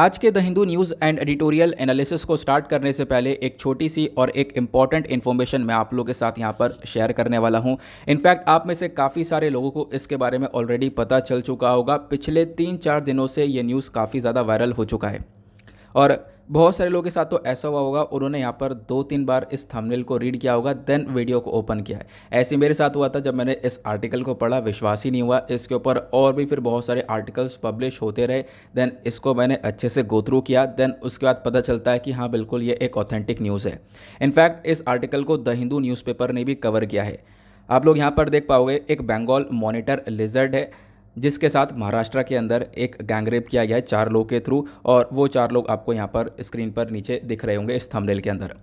आज के the Hindu news and editorial analysis को स्टार्ट करने से पहले एक छोटी सी और एक इम्पॉर्टेंट इन्फॉर्मेशन मैं आप लोगों के साथ यहाँ पर शेयर करने वाला हूँ इनफैक्ट आप में से काफ़ी सारे लोगों को इसके बारे में ऑलरेडी पता चल चुका होगा पिछले तीन चार दिनों से ये न्यूज़ काफ़ी ज़्यादा वायरल हो चुका है और बहुत सारे लोगों के साथ तो ऐसा हुआ होगा उन्होंने यहाँ पर दो तीन बार इस थंबनेल को रीड किया होगा देन वीडियो को ओपन किया है ऐसे मेरे साथ हुआ था जब मैंने इस आर्टिकल को पढ़ा विश्वास ही नहीं हुआ इसके ऊपर और भी फिर बहुत सारे आर्टिकल्स पब्लिश होते रहे देन इसको मैंने अच्छे से गो थ्रू किया देन उसके बाद पता चलता है कि हाँ बिल्कुल ये एक ऑथेंटिक न्यूज़ है इनफैक्ट इस आर्टिकल को द हिंदू न्यूज़पेपर ने भी कवर किया है आप लोग यहाँ पर देख पाओगे एक बंगाल मॉनिटर लिजर्ड है जिसके साथ महाराष्ट्र के अंदर एक गैंगरेप किया गया है चार लोग के थ्रू और वो चार लोग आपको यहाँ पर स्क्रीन पर नीचे दिख रहे होंगे इस थंबनेल के अंदर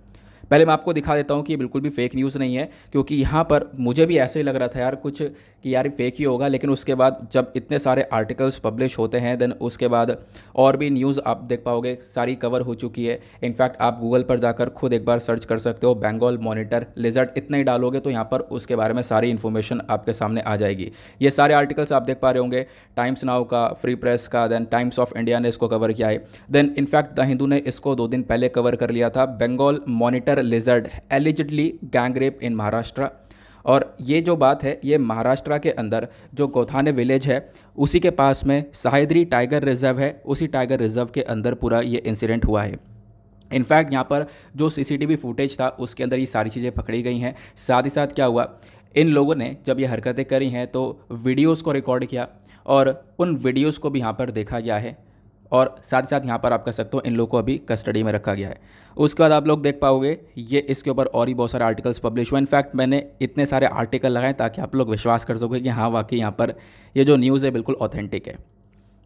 पहले मैं आपको दिखा देता हूँ कि ये बिल्कुल भी फेक न्यूज़ नहीं है क्योंकि यहाँ पर मुझे भी ऐसे ही लग रहा था यार कुछ कि यार फेक ही होगा लेकिन उसके बाद जब इतने सारे आर्टिकल्स पब्लिश होते हैं देन उसके बाद और भी न्यूज़ आप देख पाओगे सारी कवर हो चुकी है इनफैक्ट आप गूगल पर जाकर खुद एक बार सर्च कर सकते हो बंगाल मॉनिटर लिजर्ट इतना ही डालोगे तो यहाँ पर उसके बारे में सारी इन्फॉर्मेशन आपके सामने आ जाएगी ये सारे आर्टिकल्स आप देख पा रहे होंगे टाइम्स नाउ का फ्री प्रेस का देन टाइम्स ऑफ इंडिया ने इसको कवर किया है देन इनफैक्ट द हिंदू ने इसको दो दिन पहले कवर कर लिया था Bengal monitor mister lizard allegedly gangrape in Maharashtra और ये जो बात है ये महाराष्ट्र के अंदर जो गोथाने विलेज है उसी के पास में साहिद्री टाइगर रिजर्व है उसी टाइगर रिजर्व के अंदर पूरा ये इंसिडेंट हुआ है इनफैक्ट यहाँ पर जो सीसीटीवी फुटेज था उसके अंदर ये सारी चीज़ें पकड़ी गई हैं साथ ही साथ क्या हुआ इन लोगों ने जब ये हरकतें करी हैं तो वीडियोस को रिकॉर्ड किया और उन वीडियोस को भी यहाँ पर देखा गया है और साथ ही साथ यहाँ पर आप कह सकते हो इन लोगों को अभी कस्टडी में रखा गया है उसके बाद आप लोग देख पाओगे ये इसके ऊपर और ही बहुत सारे आर्टिकल्स पब्लिश हुए इनफैक्ट मैंने इतने सारे आर्टिकल लगाए ताकि आप लोग विश्वास कर सको कि हाँ वाकई यहाँ पर ये जो न्यूज़ है बिल्कुल ऑथेंटिक है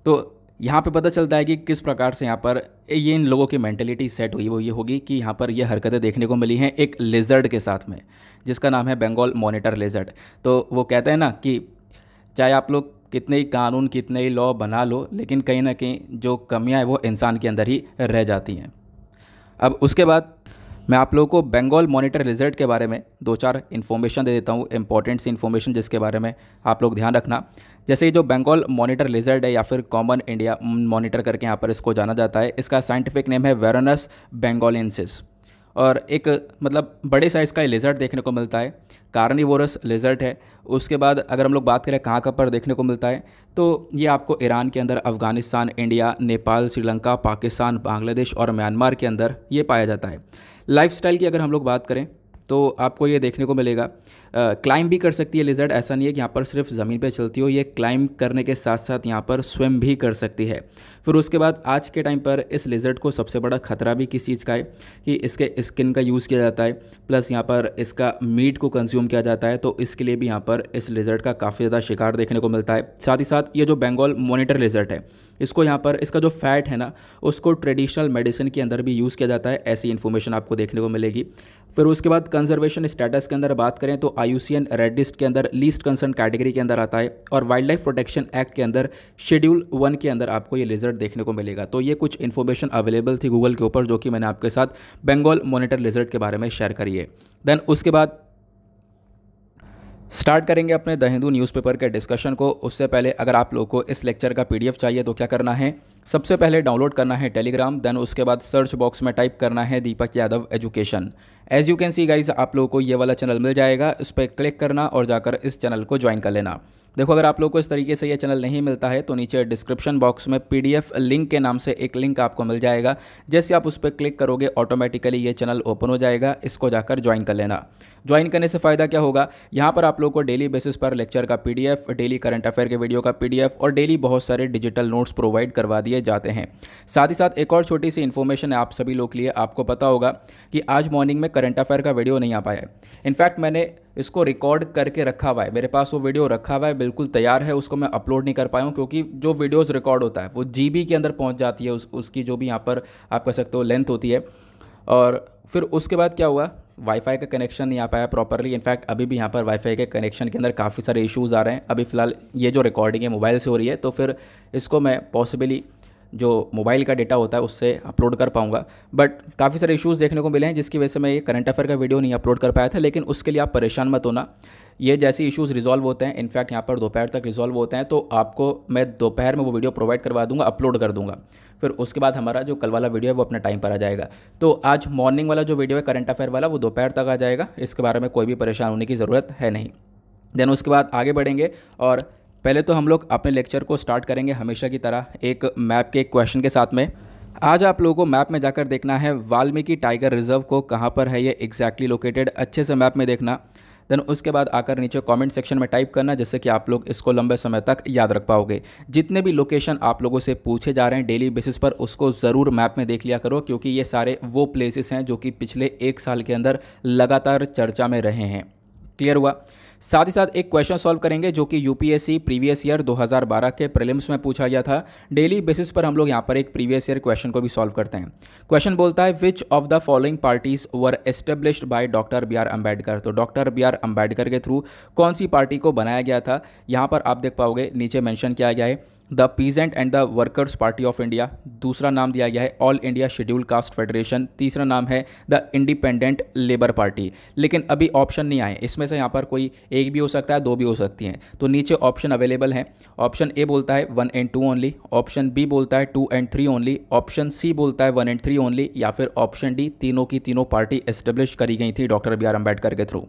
तो यहाँ पे पता चलता है कि किस प्रकार से यहाँ पर ये इन लोगों की मैंटेलिटी सेट हुई वो ये होगी कि यहाँ पर ये हरकतें देखने को मिली हैं एक लेजर्ड के साथ में जिसका नाम है बंगाल मॉनिटर लेजर्ड तो वो कहते हैं ना कि चाहे आप लोग कितने ही कानून कितने ही लॉ बना लो लेकिन कहीं ना कहीं जो कमियाँ हैं वो इंसान के अंदर ही रह जाती हैं अब उसके बाद मैं आप लोगों को बंगाल मॉनिटर रिजल्ट के बारे में दो चार इन्फॉर्मेशन दे देता हूँ इंपॉर्टेंट सी इन्फॉर्मेशन जिसके बारे में आप लोग ध्यान रखना जैसे जो बंगाल मॉनिटर रिजल्ट है या फिर कॉमन इंडिया मॉनिटर करके यहाँ पर इसको जाना जाता है इसका साइंटिफिक नेम है वेरोनस बेंगोलेंसिस और एक मतलब बड़े साइज़ का लिजर्ट देखने को मिलता है कार्निवोरस लेजर्ट है उसके बाद अगर हम लोग बात करें कहाँ कहाँ पर देखने को मिलता है तो ये आपको ईरान के अंदर अफ़गानिस्तान इंडिया नेपाल श्रीलंका पाकिस्तान बांग्लादेश और म्यांमार के अंदर ये पाया जाता है लाइफ की अगर हम लोग बात करें तो आपको ये देखने को मिलेगा क्लाइम भी कर सकती है लेजर्ट ऐसा नहीं है कि यहाँ पर सिर्फ ज़मीन पर चलती हो ये क्लाइम करने के साथ साथ यहाँ पर स्विम भी कर सकती है फिर उसके बाद आज के टाइम पर इस लेज़र्ट को सबसे बड़ा खतरा भी किस चीज़ का है कि इसके स्किन का यूज़ किया जाता है प्लस यहाँ पर इसका मीट को कंज्यूम किया जाता है तो इसके लिए भी यहाँ पर इस लेज़र्ट का काफ़ी ज़्यादा शिकार देखने को मिलता है साथ ही साथ ये जो बंगाल मोनिटर लेज़र्ट है इसको यहाँ पर इसका जो फैट है ना उसको ट्रेडिशनल मेडिसिन के अंदर भी यूज़ किया जाता है ऐसी इन्फॉर्मेशन आपको देखने को मिलेगी फिर उसके बाद कंजर्वेशन स्टेटस के अंदर बात करें तो आई रेड लिस्ट के अंदर लीस्ट कंसर्न कैटेगरी के अंदर आता है और वाइल्ड लाइफ प्रोटेक्शन एक्ट के अंदर शेड्यूल वन के अंदर आपको ये लेजर रिजल्ट देखने को मिलेगा तो ये कुछ इन्फॉर्मेशन अवेलेबल थी गूगल के ऊपर जो कि मैंने आपके साथ बंगाल मोनिटर रिजल्ट के बारे में शेयर करी है देन उसके बाद स्टार्ट करेंगे अपने द हिंदू न्यूज़पेपर के डिस्कशन को उससे पहले अगर आप लोग को इस लेक्चर का पीडीएफ चाहिए तो क्या करना है सबसे पहले डाउनलोड करना है टेलीग्राम देन उसके बाद सर्च बॉक्स में टाइप करना है Deepak Yadav education as you can see guys आप लोगों को ये वाला चैनल मिल जाएगा इस पर क्लिक करना और जाकर इस चैनल को ज्वाइन कर लेना देखो अगर आप लोग को इस तरीके से ये चैनल नहीं मिलता है तो नीचे डिस्क्रिप्शन बॉक्स में पी लिंक के नाम से एक लिंक आपको मिल जाएगा जैसे आप उस पर क्लिक करोगे ऑटोमेटिकली ये चैनल ओपन हो जाएगा इसको जाकर ज्वाइन कर लेना ज्वाइन करने से फ़ायदा क्या होगा यहाँ पर आप लोग को डेली बेसिस पर लेक्चर का पी डेली करंट अफेयर के वीडियो का पी और डेली बहुत सारे डिजिटल नोट्स प्रोवाइड करवा दिए जाते हैं साथ ही साथ एक और छोटी सी इन्फॉर्मेशन है आप सभी लोग के लिए आपको पता होगा कि आज मॉर्निंग में करंट अफेयर का वीडियो नहीं आ पाया है इनफैक्ट मैंने इसको रिकॉर्ड करके रखा हुआ है मेरे पास वो वीडियो रखा हुआ है बिल्कुल तैयार है उसको मैं अपलोड नहीं कर पाया हूँ क्योंकि जो वीडियोस रिकॉर्ड होता है वो जीबी के अंदर पहुँच जाती है उस, उसकी जो भी यहाँ पर आप कह सकते हो लेंथ होती है और फिर उसके बाद क्या हुआ वाईफाई का कनेक्शन नहीं आ पाया प्रॉपरली इनफैक्ट अभी भी यहाँ पर वाईफाई के कनेक्शन के अंदर काफ़ी सारे इश्यूज़ आ रहे हैं अभी फ़िलहाल ये जो रिकॉर्डिंग है मोबाइल से हो रही है तो फिर इसको मैं पॉसिबली जो मोबाइल का डेटा होता है उससे अपलोड कर पाऊंगा बट काफ़ी सारे इश्यूज़ देखने को मिले हैं जिसकी वजह से मैं ये करंट अफेयर का वीडियो नहीं अपलोड कर पाया था लेकिन उसके लिए आप परेशान मत होना ये जैसे इश्यूज़ रिजॉल्व होते हैं इनफैक्ट यहाँ पर दोपहर तक रिजॉल्व होते हैं तो आपको मैं दोपहर में वो वीडियो प्रोवाइड करवा दूंगा अपलोड कर दूंगा फिर उसके बाद हमारा जो कल वाला वीडियो है वो अपने टाइम पर आ जाएगा तो आज मॉर्निंग वाला जो वीडियो है करंट अफेयर वाला वो दोपहर तक आ जाएगा इसके बारे में कोई भी परेशान होने की ज़रूरत है नहीं देन उसके बाद आगे बढ़ेंगे और पहले तो हम लोग अपने लेक्चर को स्टार्ट करेंगे हमेशा की तरह एक मैप के क्वेश्चन के साथ में आज आप लोगों को मैप में जाकर देखना है वाल्मीकि टाइगर रिजर्व को कहाँ पर है ये एग्जैक्टली लोकेटेड अच्छे से मैप में देखना देन उसके बाद आकर नीचे कमेंट सेक्शन में टाइप करना जिससे कि आप लोग इसको लंबे समय तक याद रख पाओगे जितने भी लोकेशन आप लोगों से पूछे जा रहे हैं डेली बेसिस पर उसको ज़रूर मैप में देख लिया करो क्योंकि ये सारे वो प्लेसेस हैं जो कि पिछले एक साल के अंदर लगातार चर्चा में रहे हैं क्लियर हुआ साथ ही साथ एक क्वेश्चन सॉल्व करेंगे जो कि यूपीएससी प्रीवियस ईयर 2012 के प्रीलिम्स में पूछा गया था डेली बेसिस पर हम लोग यहाँ पर एक प्रीवियस ईयर क्वेश्चन को भी सॉल्व करते हैं क्वेश्चन बोलता है which of the following parties were established by doctor B R Ambedkar तो डॉक्टर बी आर अम्बेडकर के थ्रू कौन सी पार्टी को बनाया गया था यहाँ पर आप देख पाओगे नीचे मैंशन किया गया है the peasant and the workers party of India दूसरा नाम दिया गया है all India schedule caste federation तीसरा नाम है द इंडिपेंडेंट लेबर पार्टी लेकिन अभी ऑप्शन नहीं आए इसमें से यहाँ पर कोई एक भी हो सकता है दो भी हो सकती हैं तो नीचे ऑप्शन अवेलेबल हैं ऑप्शन ए बोलता है one and two only option B बोलता है two and three only option C बोलता है वन एंड थ्री ओनली या फिर ऑप्शन डी तीनों की तीनों पार्टी एस्टेब्लिश करी गई थी डॉक्टर बी आर अम्बेडकर के थ्रू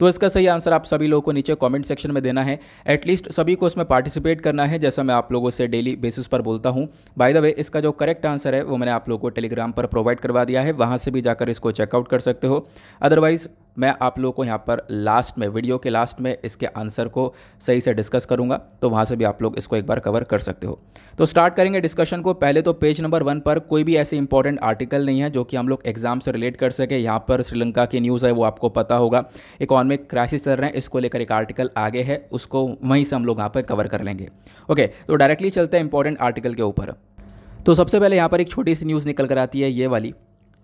तो इसका सही आंसर आप सभी लोगों को नीचे कॉमेंट सेक्शन में देना है एटलीस्ट सभी को उसमें पार्टिसिपेट करना है जैसा मैं आप लोगों से डेली बेसिस पर बोलता हूँ बाय द वे इसका जो करेक्ट आंसर है वो मैंने आप लोगों को टेलीग्राम पर प्रोवाइड करवा दिया है वहाँ से भी जाकर इसको चेकआउट कर सकते हो अदरवाइज़ मैं आप लोगों को यहाँ पर लास्ट में वीडियो के लास्ट में इसके आंसर को सही से डिस्कस करूँगा तो वहाँ से भी आप लोग इसको एक बार कवर कर सकते हो तो स्टार्ट करेंगे डिस्कशन को पहले तो पेज नंबर वन पर कोई भी ऐसे इंपॉर्टेंट आर्टिकल नहीं है जो कि हम लोग एग्जाम से रिलेट कर सके यहाँ पर श्रीलंका की न्यूज़ है वो आपको पता होगा इकोनॉमिक क्राइसिस चल रहे हैं इसको लेकर एक आर्टिकल आगे है उसको वहीं से हम लोग यहाँ पर कवर कर लेंगे ओके तो डायरेक्टली चलते हैं इंपॉर्टेंट आर्टिकल के ऊपर तो सबसे पहले यहाँ पर एक छोटी सी न्यूज़ निकल कर आती है ये वाली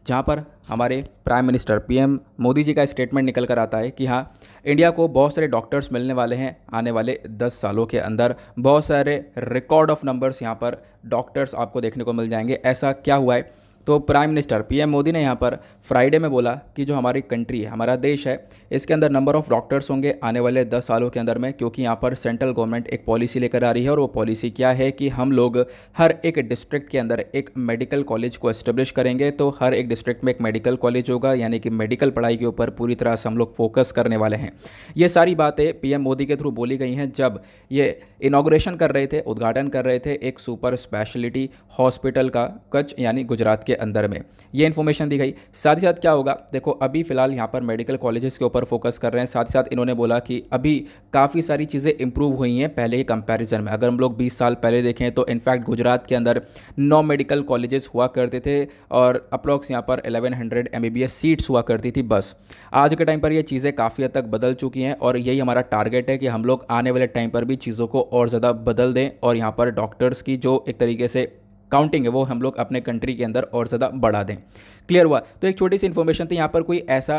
जहाँ पर हमारे prime minister PM Modi ji का स्टेटमेंट निकल कर आता है कि हाँ इंडिया को बहुत सारे डॉक्टर्स मिलने वाले हैं आने वाले 10 सालों के अंदर बहुत सारे रिकॉर्ड ऑफ नंबर्स यहाँ पर डॉक्टर्स आपको देखने को मिल जाएंगे ऐसा क्या हुआ है तो प्राइम मिनिस्टर पीएम मोदी ने यहाँ पर फ्राइडे में बोला कि जो हमारी कंट्री है हमारा देश है इसके अंदर नंबर ऑफ़ डॉक्टर्स होंगे आने वाले दस सालों के अंदर में क्योंकि यहाँ पर सेंट्रल गवर्नमेंट एक पॉलिसी लेकर आ रही है और वो पॉलिसी क्या है कि हम लोग हर एक डिस्ट्रिक्ट के अंदर एक मेडिकल कॉलेज को एस्टेब्लिश करेंगे तो हर एक डिस्ट्रिक्ट में एक मेडिकल कॉलेज होगा यानी कि मेडिकल पढ़ाई के ऊपर पूरी तरह से हम लोग फोकस करने वाले हैं ये सारी बातें पी मोदी के थ्रू बोली गई हैं जब ये इनाग्रेशन कर रहे थे उद्घाटन कर रहे थे एक सुपर स्पेशलिटी हॉस्पिटल का कच्छ यानी गुजरात के के अंदर में ये इन्फॉर्मेशन दी गई साथ ही साथ क्या होगा देखो अभी फिलहाल यहाँ पर मेडिकल कॉलेजेस के ऊपर फोकस कर रहे हैं साथ ही साथ इन्होंने बोला कि अभी काफ़ी सारी चीज़ें इंप्रूव हुई हैं पहले के कंपेरिजन में अगर हम लोग बीस साल पहले देखें तो इनफैक्ट गुजरात के अंदर नौ मेडिकल कॉलेजेस हुआ करते थे और अप्रॉक्स यहाँ पर एलेवन हंड्रेड एम सीट्स हुआ करती थी बस आज के टाइम पर यह चीज़ें काफ़ी हद तक बदल चुकी हैं और यही हमारा टारगेट है कि हम लोग आने वाले टाइम पर भी चीज़ों को और ज़्यादा बदल दें और यहाँ पर डॉक्टर्स की जो एक तरीके से काउंटिंग है वो हम लोग अपने कंट्री के अंदर और ज़्यादा बढ़ा दें क्लियर हुआ तो एक छोटी सी इन्फॉर्मेशन थी यहाँ पर कोई ऐसा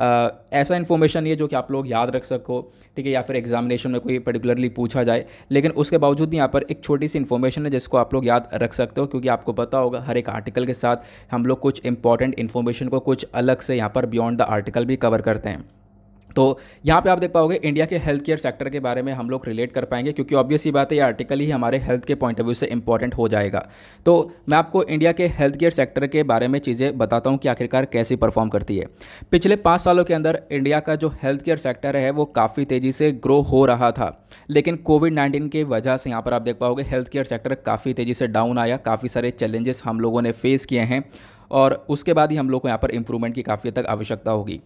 आ, ऐसा इन्फॉर्मेशन ये जो कि आप लोग याद रख सको ठीक है या फिर एग्जामिनेशन में कोई पर्टिकुलरली पूछा जाए लेकिन उसके बावजूद भी यहाँ पर एक छोटी सी इन्फॉर्मेशन है जिसको आप लोग याद रख सकते हो क्योंकि आपको पता होगा हर एक आर्टिकल के साथ हम लोग कुछ इंपॉर्टेंट इन्फॉर्मेशन को कुछ अलग से यहाँ पर बियॉन्ड द आर्टिकल भी कवर करते हैं तो यहाँ पे आप देख पाओगे इंडिया के हेल्थ केयर सेक्टर के बारे में हम लोग रिलेट कर पाएंगे क्योंकि ऑब्वियस ही बात है ये आर्टिकल ही हमारे हेल्थ के पॉइंट ऑफ व्यू से इंपॉर्टेंट हो जाएगा तो मैं आपको इंडिया के हेल्थ केयर सेक्टर के बारे में चीज़ें बताता हूँ कि आखिरकार कैसे परफॉर्म करती है पिछले पाँच सालों के अंदर इंडिया का जो हेल्थ केयर सेक्टर है वो काफ़ी तेज़ी से ग्रो हो रहा था लेकिन कोविड नाइन्टीन की वजह से यहाँ पर आप देख पाओगे हेल्थ केयर सेक्टर काफ़ी तेज़ी से डाउन आया काफ़ी सारे चैलेंजेस हम लोगों ने फेस किए हैं और उसके बाद ही हम लोग को यहाँ पर इंप्रूवमेंट की काफ़ी तक आवश्यकता होगी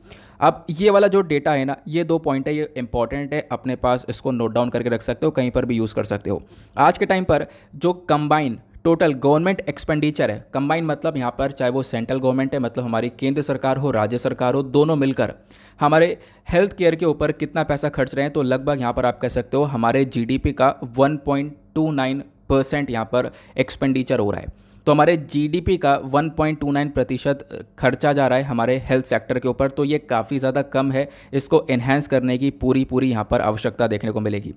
अब ये वाला जो डेटा है ना ये दो पॉइंट है ये इंपॉर्टेंट है अपने पास इसको नोट डाउन करके रख सकते हो कहीं पर भी यूज़ कर सकते हो आज के टाइम पर जो कंबाइन टोटल गवर्नमेंट एक्सपेंडिचर है कंबाइन मतलब यहाँ पर चाहे वो सेंट्रल गवर्नमेंट है मतलब हमारी केंद्र सरकार हो राज्य सरकार हो दोनों मिलकर हमारे हेल्थ केयर के ऊपर कितना पैसा खर्च रहे हैं तो लगभग यहाँ पर आप कह सकते हो हमारे जीडीपी का 1.29 परसेंट यहाँ पर एक्सपेंडिचर हो रहा है तो हमारे जीडीपी का 1.29 प्रतिशत खर्चा जा रहा है हमारे हेल्थ सेक्टर के ऊपर तो ये काफ़ी ज़्यादा कम है इसको एनहेंस करने की पूरी पूरी यहाँ पर आवश्यकता देखने को मिलेगी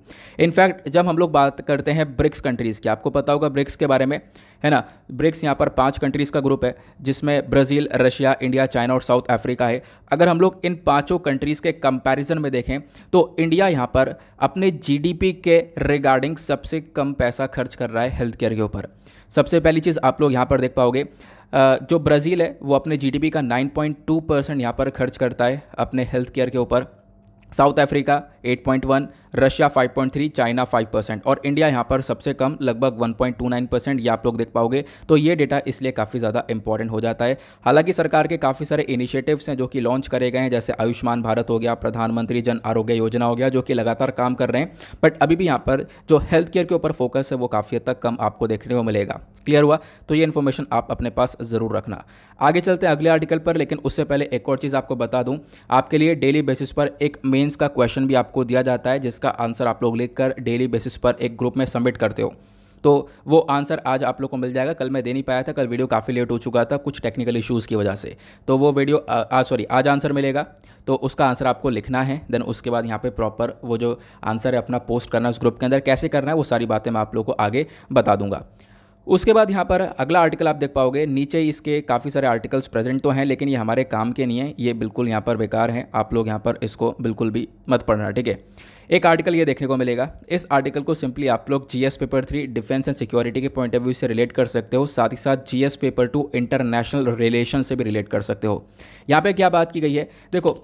इनफैक्ट जब हम लोग बात करते हैं ब्रिक्स कंट्रीज़ की आपको पता होगा ब्रिक्स के बारे में है ना ब्रिक्स यहाँ पर पाँच कंट्रीज़ का ग्रुप है जिसमें ब्राज़ील रशिया इंडिया चाइना और साउथ अफ्रीका है अगर हम लोग इन पाँचों कंट्रीज़ के कंपेरिजन में देखें तो इंडिया यहाँ पर अपने जी के रिगार्डिंग सबसे कम पैसा खर्च कर रहा है हेल्थ केयर के ऊपर सबसे पहली चीज़ आप लोग यहाँ पर देख पाओगे जो ब्राज़ील है वो अपने जीडीपी का 9.2 परसेंट यहाँ पर खर्च करता है अपने हेल्थ केयर के ऊपर South Africa 8.1 Russia 5.3 China 5 percent और इंडिया यहाँ पर सबसे कम लगभग 1.29 परसेंट ये आप लोग देख पाओगे तो ये डेटा इसलिए काफ़ी ज़्यादा इंपॉर्टेंट हो जाता है हालांकि सरकार के काफ़ी सारे इनिशिएटिव्स हैं जो कि लॉन्च करे गए हैं जैसे आयुष्मान भारत हो गया प्रधानमंत्री जन आरोग्य योजना हो गया जो कि लगातार काम कर रहे हैं बट अभी भी यहाँ पर जो हेल्थ केयर के ऊपर फोकस है वो काफ़ी हद तक कम आपको देखने को मिलेगा क्लियर हुआ तो ये इन्फॉर्मेशन आप अपने पास ज़रूर रखना आगे चलते हैं अगले आर्टिकल पर लेकिन उससे पहले एक और चीज़ आपको बता दूं आपके लिए डेली बेसिस पर एक मेंस का क्वेश्चन भी आपको दिया जाता है जिसका आंसर आप लोग लिखकर डेली बेसिस पर एक ग्रुप में सबमिट करते हो तो वो आंसर आज आप लोग को मिल जाएगा कल मैं दे नहीं पाया था कल वीडियो काफ़ी लेट हो चुका था कुछ टेक्निकल इश्यूज़ की वजह से तो वो वीडियो सॉरी आज आंसर मिलेगा तो उसका आंसर आपको लिखना है देन उसके बाद यहाँ पे प्रॉपर वो जो आंसर है अपना पोस्ट करना है उस ग्रुप के अंदर कैसे करना है वो सारी बातें मैं आप लोग को आगे बता दूंगा उसके बाद यहाँ पर अगला आर्टिकल आप देख पाओगे नीचे इसके काफ़ी सारे आर्टिकल्स प्रेजेंट तो हैं लेकिन ये हमारे काम के नहीं है ये बिल्कुल यहाँ पर बेकार हैं आप लोग यहाँ पर इसको बिल्कुल भी मत पढ़ना ठीक है एक आर्टिकल ये देखने को मिलेगा इस आर्टिकल को सिंपली आप लोग G S paper three defence and security के पॉइंट ऑफ व्यू से रिलेट कर सकते हो साथ ही साथ G S paper two international relation से भी रिलेट कर सकते हो यहाँ पे क्या बात की गई है देखो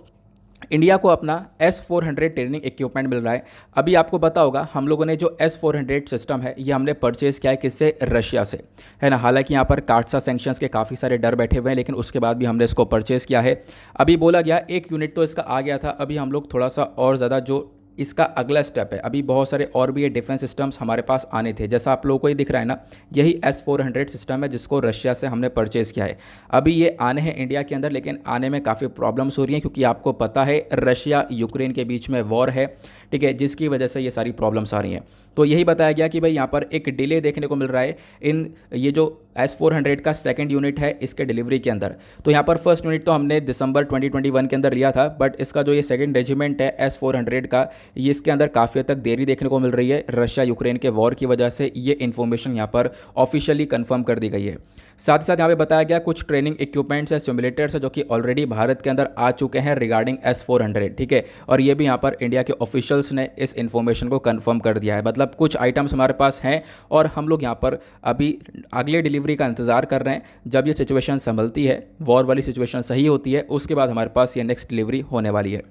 इंडिया को अपना S400 ट्रेनिंग इक्विपमेंट मिल रहा है अभी आपको बता होगा हम लोगों ने जो S400 सिस्टम है ये हमने परचेज़ किया है किससे रशिया से है ना हालांकि यहाँ पर काटसा सेंक्शंस के काफ़ी सारे डर बैठे हुए हैं लेकिन उसके बाद भी हमने इसको परचेज़ किया है अभी बोला गया एक यूनिट तो इसका आ गया था अभी हम लोग थोड़ा सा और ज़्यादा जो इसका अगला स्टेप है अभी बहुत सारे और भी ये डिफेंस सिस्टम्स हमारे पास आने थे जैसा आप लोगों को ही दिख रहा है ना यही एस फोर हंड्रेड सिस्टम है जिसको रशिया से हमने परचेज़ किया है अभी ये आने हैं इंडिया के अंदर लेकिन आने में काफ़ी प्रॉब्लम्स हो रही हैं क्योंकि आपको पता है रशिया यूक्रेन के बीच में वॉर है ठीक है जिसकी वजह से ये सारी प्रॉब्लम्स आ रही हैं तो यही बताया गया कि भाई यहाँ पर एक डिले देखने को मिल रहा है इन ये जो एस फोर हंड्रेड का सेकेंड यूनिट है इसके डिलीवरी के अंदर तो यहाँ पर फर्स्ट यूनिट तो हमने दिसंबर 2021 के अंदर लिया था बट इसका जो ये सेकेंड रेजिमेंट है एस फोर हंड्रेड का ये इसके अंदर काफ़ी हद तक देरी देखने को मिल रही है रशिया यूक्रेन के वॉर की वजह से ये इन्फॉर्मेशन यहाँ पर ऑफिशियली कन्फर्म कर दी गई है साथ ही साथ यहाँ पे बताया गया कुछ ट्रेनिंग इक्विपमेंट्स है सिमुलेटर्स है जो कि ऑलरेडी भारत के अंदर आ चुके हैं रिगार्डिंग एस फोर हंड्रेड ठीक है और ये भी यहाँ पर इंडिया के ऑफिशियल्स ने इस इन्फॉर्मेशन को कन्फर्म कर दिया है मतलब कुछ आइटम्स हमारे पास हैं और हम लोग यहाँ पर अभी अगले डिलीवरी का इंतज़ार कर रहे हैं जब ये सिचुएशन संभलती है वॉर वाली सिचुएशन सही होती है उसके बाद हमारे पास ये नेक्स्ट डिलीवरी होने वाली है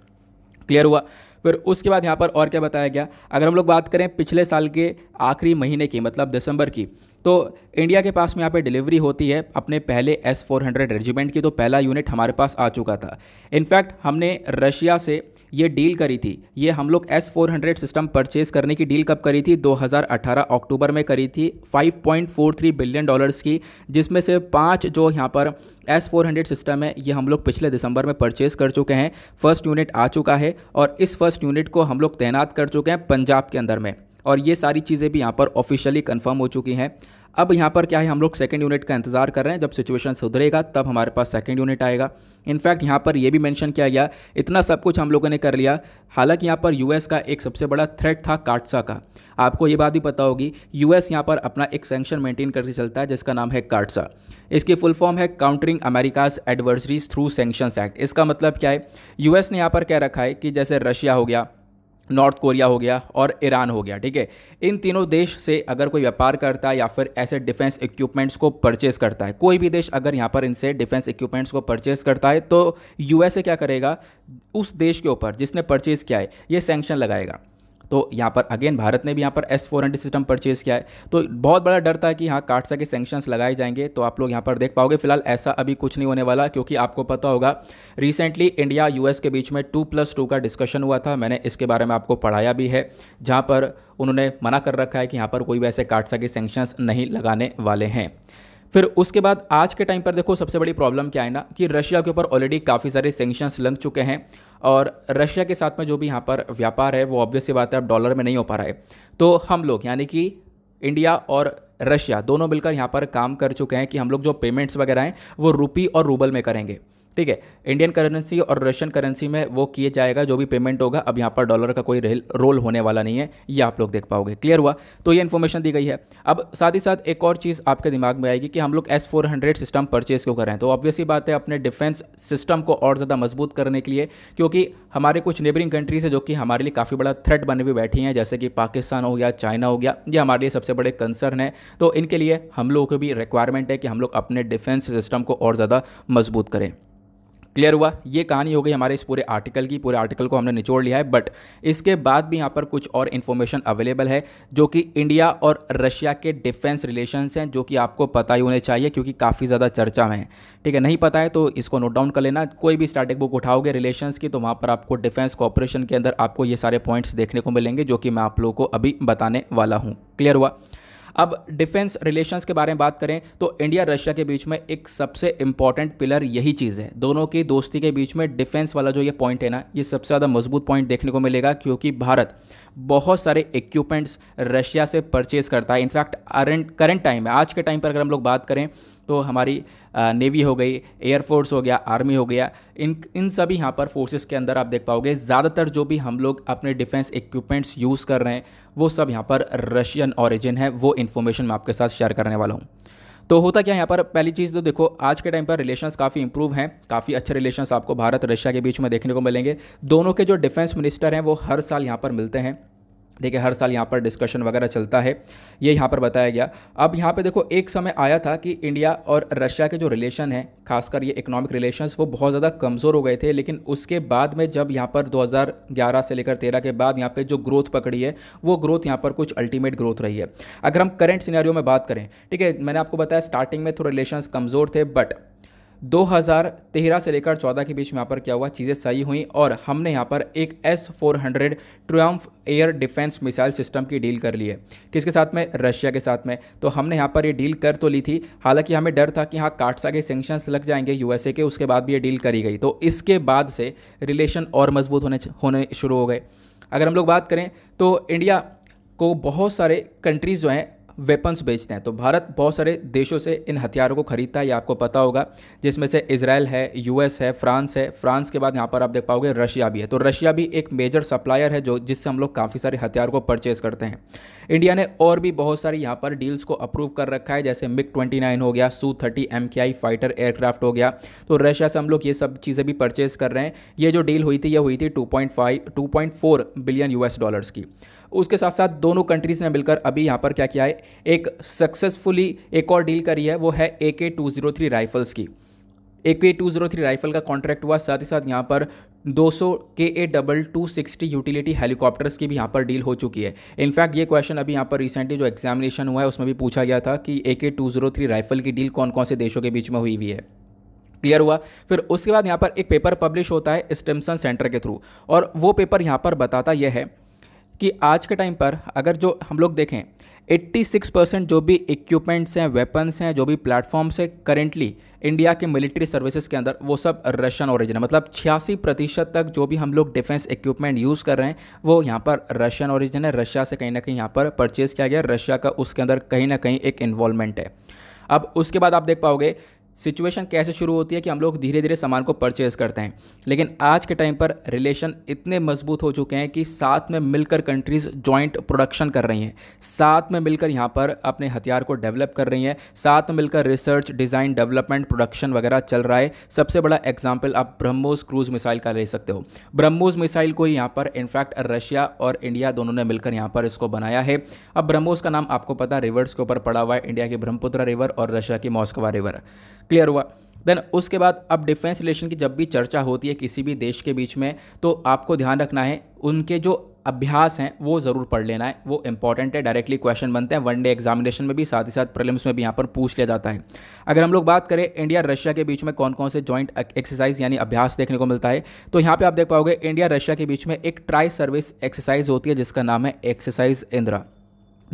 क्लियर हुआ फिर उसके बाद यहाँ पर और क्या बताया गया अगर हम लोग बात करें पिछले साल के आखिरी महीने की मतलब दिसंबर की तो इंडिया के पास में यहाँ पे डिलीवरी होती है अपने पहले एस फोर हंड्रेड रेजिमेंट की तो पहला यूनिट हमारे पास आ चुका था इनफैक्ट हमने रशिया से ये डील करी थी ये हम लोग S four hundred system purchase करने की डील कब करी थी 2018 अक्टूबर में करी थी 5.43 बिलियन डॉलर्स की जिसमें से पाँच जो यहाँ पर एस फोर हंड्रेड सिस्टम है ये हम लोग पिछले दिसंबर में परचेज कर चुके हैं फर्स्ट यूनिट आ चुका है और इस फर्स्ट यूनिट को हम लोग तैनात कर चुके हैं पंजाब के अंदर में और ये सारी चीज़ें भी यहाँ पर ऑफिशियली कन्फर्म हो चुकी हैं अब यहाँ पर क्या है हम लोग सेकेंड यूनिट का इंतजार कर रहे हैं जब सिचुएशन सुधरेगा तब हमारे पास सेकेंड यूनिट आएगा इनफैक्ट यहाँ पर यह भी मेंशन किया गया इतना सब कुछ हम लोगों ने कर लिया हालांकि यहाँ पर यूएस का एक सबसे बड़ा थ्रेट था काट्सा का आपको ये बात भी पता होगी यूएस यहाँ पर अपना एक सेंक्शन मेंटेन करके चलता है जिसका नाम है काटसा इसकी फुल फॉर्म है countering America's adversaries through sanctions act इसका मतलब क्या है यूएस ने यहाँ पर क्या रखा है कि जैसे रशिया हो गया नॉर्थ कोरिया हो गया और ईरान हो गया ठीक है इन तीनों देश से अगर कोई व्यापार करता है या फिर ऐसे डिफेंस इक्विपमेंट्स को परचेस करता है कोई भी देश अगर यहाँ पर इनसे डिफेंस इक्विपमेंट्स को परचेस करता है तो यूएसए क्या करेगा उस देश के ऊपर जिसने परचेज़ किया है ये सेंक्शन लगाएगा तो यहाँ पर अगेन भारत ने भी यहाँ पर एस फोर सिस्टम परचेज़ किया है तो बहुत बड़ा डर था कि हाँ काटसा के सेंक्शंस लगाए जाएंगे तो आप लोग यहाँ पर देख पाओगे फिलहाल ऐसा अभी कुछ नहीं होने वाला क्योंकि आपको पता होगा रिसेंटली इंडिया यूएस के बीच में टू प्लस टू का डिस्कशन हुआ था मैंने इसके बारे में आपको पढ़ाया भी है जहाँ पर उन्होंने मना कर रखा है कि यहाँ पर कोई वैसे काटसा के सेंक्शंस नहीं लगाने वाले हैं फिर उसके बाद आज के टाइम पर देखो सबसे बड़ी प्रॉब्लम क्या है ना कि रशिया के ऊपर ऑलरेडी काफ़ी सारे सेंक्शंस लग चुके हैं और रशिया के साथ में जो भी यहाँ पर व्यापार है वो ऑब्वियस सी बात है अब डॉलर में नहीं हो पा रहा है तो हम लोग यानी कि इंडिया और रशिया दोनों मिलकर यहाँ पर काम कर चुके हैं कि हम लोग जो पेमेंट्स वगैरह हैं वो रुपी और रूबल में करेंगे ठीक है इंडियन करेंसी और रशियन करेंसी में वो किए जाएगा जो भी पेमेंट होगा अब यहाँ पर डॉलर का कोई रोल होने वाला नहीं है ये आप लोग देख पाओगे क्लियर हुआ तो ये इन्फॉर्मेशन दी गई है अब साथ ही साथ एक और चीज़ आपके दिमाग में आएगी कि हम लोग S four hundred system purchase क्यों करें तो ऑब्वियसली बात है अपने डिफेंस सिस्टम को और ज़्यादा मजबूत करने के लिए क्योंकि हमारे कुछ नेबरिंग कंट्रीज है जो कि हमारे लिए काफ़ी बड़ा थ्रेट बने हुए बैठी हैं जैसे कि पाकिस्तान हो गया चाइना हो गया ये हमारे लिए सबसे बड़े कंसर्न है तो इनके लिए हम लोगों को भी रिक्वायरमेंट है कि हम लोग अपने डिफेंस सिस्टम को और ज़्यादा मजबूत करें क्लियर हुआ ये कहानी हो गई हमारे इस पूरे आर्टिकल की पूरे आर्टिकल को हमने निचोड़ लिया है बट इसके बाद भी यहाँ पर कुछ और इन्फॉर्मेशन अवेलेबल है जो कि इंडिया और रशिया के डिफेंस रिलेशंस हैं जो कि आपको पता ही होने चाहिए क्योंकि काफ़ी ज़्यादा चर्चा में है ठीक है नहीं पता है तो इसको नोट डाउन कर लेना कोई भी स्टार्टिंग बुक उठाओगे रिलेशन की तो वहाँ पर आपको डिफेंस कॉपरेशन के अंदर आपको ये सारे पॉइंट्स देखने को मिलेंगे जो कि मैं आप लोगों को अभी बताने वाला हूँ क्लियर हुआ अब डिफेंस रिलेशंस के बारे में बात करें तो इंडिया रशिया के बीच में एक सबसे इंपॉर्टेंट पिलर यही चीज़ है दोनों की दोस्ती के बीच में डिफेंस वाला जो ये पॉइंट है ना ये सबसे ज़्यादा मजबूत पॉइंट देखने को मिलेगा क्योंकि भारत बहुत सारे इक्विपमेंट्स रशिया से परचेज करता है इनफैक्ट करंट टाइम में आज के टाइम पर अगर हम लोग बात करें तो हमारी नेवी हो गई एयरफोर्स हो गया आर्मी हो गया इन इन सभी यहाँ पर फोर्सेस के अंदर आप देख पाओगे ज़्यादातर जो भी हम लोग अपने डिफेंस इक्विपमेंट्स यूज़ कर रहे हैं वो सब यहाँ पर रशियन ऑरिजिन है वो इन्फॉर्मेशन मैं आपके साथ शेयर करने वाला हूँ तो होता क्या है यहाँ पर पहली चीज़ तो देखो आज के टाइम पर रिलेशंस काफ़ी इंप्रूव हैं काफ़ी अच्छे रिलेशंस आपको भारत रशिया के बीच में देखने को मिलेंगे दोनों के जो डिफेंस मिनिस्टर हैं वो हर साल यहाँ पर मिलते हैं देखिए हर साल यहाँ पर डिस्कशन वगैरह चलता है ये यहाँ पर बताया गया अब यहाँ पे देखो एक समय आया था कि इंडिया और रशिया के जो रिलेशन हैं खासकर ये इकोनॉमिक रिलेशंस वो बहुत ज़्यादा कमज़ोर हो गए थे लेकिन उसके बाद में जब यहाँ पर 2011 से लेकर 13 के बाद यहाँ पे जो ग्रोथ पकड़ी है वो ग्रोथ यहाँ पर कुछ अल्टीमेट ग्रोथ रही है अगर हम करेंट सिनेरियो में बात करें ठीक है मैंने आपको बताया स्टार्टिंग में थोड़े तो रिलेशन कमज़ोर थे बट 2013 से लेकर 14 के बीच में यहाँ पर क्या हुआ चीज़ें सही हुई और हमने यहाँ पर एक S four hundred Triumf air defence missile system की डील कर ली है किसके साथ में रशिया के साथ में तो हमने यहाँ पर ये डील कर तो ली थी हालांकि हमें डर था कि हाँ काटसा के सेंक्शंस लग जाएंगे यूएसए के उसके बाद भी ये डील करी गई तो इसके बाद से रिलेशन और मजबूत होने होने शुरू हो गए अगर हम लोग बात करें तो इंडिया को बहुत सारे कंट्रीज़ जो हैं वेपन्स बेचते हैं तो भारत बहुत सारे देशों से इन हथियारों को खरीदता है ये आपको पता होगा जिसमें से इसराइल है यूएस है फ्रांस है फ्रांस के बाद यहाँ पर आप देख पाओगे रशिया भी है तो रशिया भी एक मेजर सप्लायर है जो जिससे हम लोग काफ़ी सारे हथियारों को परचेज़ करते हैं इंडिया ने और भी बहुत सारी यहाँ पर डील्स को अप्रूव कर रखा है जैसे मिग ट्वेंटी हो गया Su thirty M fighter aircraft हो गया तो रशिया से हम लोग ये सब चीज़ें भी परचेज़ कर रहे हैं ये जो डील हुई थी ये हुई थी two point billion US dollars की उसके साथ साथ दोनों कंट्रीज़ ने मिलकर अभी यहाँ पर क्या किया है एक सक्सेसफुली एक और डील करी है वो है ए K two zero three rifles की A K two zero three rifle का कॉन्ट्रैक्ट हुआ साथ ही साथ यहाँ पर 200 के A double two sixty utility helicopters की भी यहाँ पर डील हो चुकी है इनफैक्ट ये क्वेश्चन अभी यहाँ पर रिसेंटली जो एग्जामिनेशन हुआ है उसमें भी पूछा गया था कि A K two zero three rifle की डील कौन कौन से देशों के बीच में हुई हुई है क्लियर हुआ फिर उसके बाद यहाँ पर एक पेपर पब्लिश होता है स्टेमसन सेंटर के थ्रू और वो पेपर यहाँ पर बताता यह है कि आज के टाइम पर अगर जो हम लोग देखें 86 परसेंट जो भी इक्विपमेंट्स हैं वेपन्स हैं जो भी प्लेटफॉर्म्स हैं करेंटली इंडिया के मिलिट्री सर्विसेज के अंदर वो सब रशियन ओरिजिन है मतलब छियासी प्रतिशत तक जो भी हम लोग डिफेंस इक्विपमेंट यूज़ कर रहे हैं वो यहाँ पर रशियन ओरिजिन है रशिया से कहीं ना कहीं यहाँ पर परचेज़ किया गया रशिया का उसके अंदर कहीं ना कहीं एक इन्वॉल्वमेंट है अब उसके बाद आप देख पाओगे सिचुएशन कैसे शुरू होती है कि हम लोग धीरे धीरे सामान को परचेज करते हैं लेकिन आज के टाइम पर रिलेशन इतने मजबूत हो चुके हैं कि साथ में मिलकर कंट्रीज़ जॉइंट प्रोडक्शन कर रही हैं साथ में मिलकर यहाँ पर अपने हथियार को डेवलप कर रही हैं साथ में मिलकर रिसर्च डिज़ाइन डेवलपमेंट प्रोडक्शन वगैरह चल रहा है सबसे बड़ा एग्जाम्पल आप ब्रह्मोस क्रूज मिसाइल का ले सकते हो ब्रह्मोस मिसाइल को यहाँ पर इनफैक्ट रशिया और इंडिया दोनों ने मिलकर यहाँ पर इसको बनाया है अब ब्रह्मोस का नाम आपको पता रिवर्स के ऊपर पड़ा हुआ है इंडिया के ब्रह्मपुत्र रिवर और रशिया की मॉस्कवा रिवर क्लियर हुआ देन उसके बाद अब डिफेंस रिलेशन की जब भी चर्चा होती है किसी भी देश के बीच में तो आपको ध्यान रखना है उनके जो अभ्यास हैं वो ज़रूर पढ़ लेना है वो इंपॉर्टेंट है डायरेक्टली क्वेश्चन बनते हैं वनडे एग्जामिनेशन में भी साथ ही साथ प्रिलिम्स में भी यहाँ पर पूछ लिया जाता है अगर हम लोग बात करें इंडिया रशिया के बीच में कौन कौन से जॉइंट एक्सरसाइज यानी अभ्यास देखने को मिलता है तो यहाँ पर आप देख पाओगे इंडिया रशिया के बीच में एक ट्राई सर्विस एक्सरसाइज होती है जिसका नाम है एक्सरसाइज इंदिरा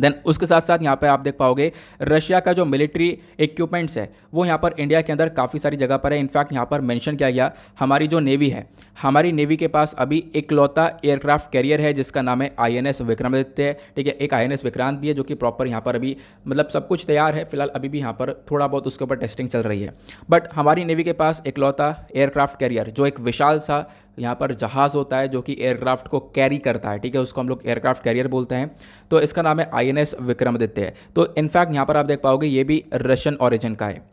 देन उसके साथ साथ यहाँ पर आप देख पाओगे रशिया का जो मिलिट्री इक्विपमेंट्स है वो यहाँ पर इंडिया के अंदर काफ़ी सारी जगह पर है इनफैक्ट यहाँ पर मेंशन किया गया हमारी जो नेवी है हमारी नेवी के पास अभी इकलौता एयरक्राफ्ट कैरियर है जिसका नाम है आई एन एस विक्रमादित्य है ठीक है एक आई एन एस विक्रांत भी है जो कि प्रॉपर यहाँ पर अभी मतलब सब कुछ तैयार है फिलहाल अभी भी यहाँ पर थोड़ा बहुत उसके ऊपर टेस्टिंग चल रही है बट हमारी नेवी के पास इकलौता एयरक्राफ्ट कैरियर जो एक विशाल सा यहाँ पर जहाज़ होता है जो कि एयरक्राफ्ट को कैरी करता है ठीक है उसको हम लोग एयरक्राफ्ट कैरियर बोलते हैं तो इसका नाम है आई एन एस विक्रमादित्य तो इनफैक्ट यहाँ पर आप देख पाओगे ये भी रशियन ऑरिजिन का है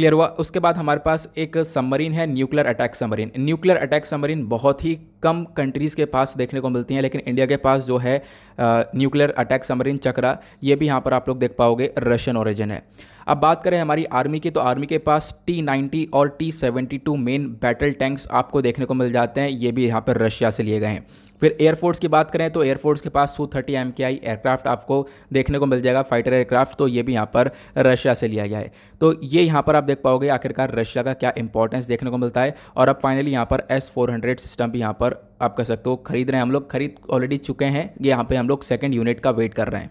क्लियर हुआ उसके बाद हमारे पास एक सबमरीन है nuclear attack submarine nuclear attack submarine बहुत ही कम कंट्रीज़ के पास देखने को मिलती हैं लेकिन इंडिया के पास जो है न्यूक्लियर अटैक सबमरीन चक्रा ये भी यहाँ पर आप लोग देख पाओगे रशियन ओरिजिन है अब बात करें हमारी आर्मी की तो आर्मी के पास टी नाइन्टी और T seventy two main battle tanks आपको देखने को मिल जाते हैं ये भी यहाँ पर रशिया से लिए गए हैं फिर एयरफोर्स की बात करें तो एयरफोर्स के पास सू थर्टी एम के आई एयरक्राफ्ट आपको देखने को मिल जाएगा फाइटर एयरक्राफ्ट तो ये भी यहाँ पर रशिया से लिया गया है तो ये यहाँ पर आप देख पाओगे आखिरकार रशिया का क्या इंपॉर्टेंस देखने को मिलता है और अब फाइनली यहाँ पर एस फोर हंड्रेड सिस्टम भी यहाँ पर आप कह सकते हो खरीद रहे हैं हम लोग खरीद ऑलरेडी चुके हैं यहाँ पर हम लोग सेकेंड यूनिट का वेट कर रहे हैं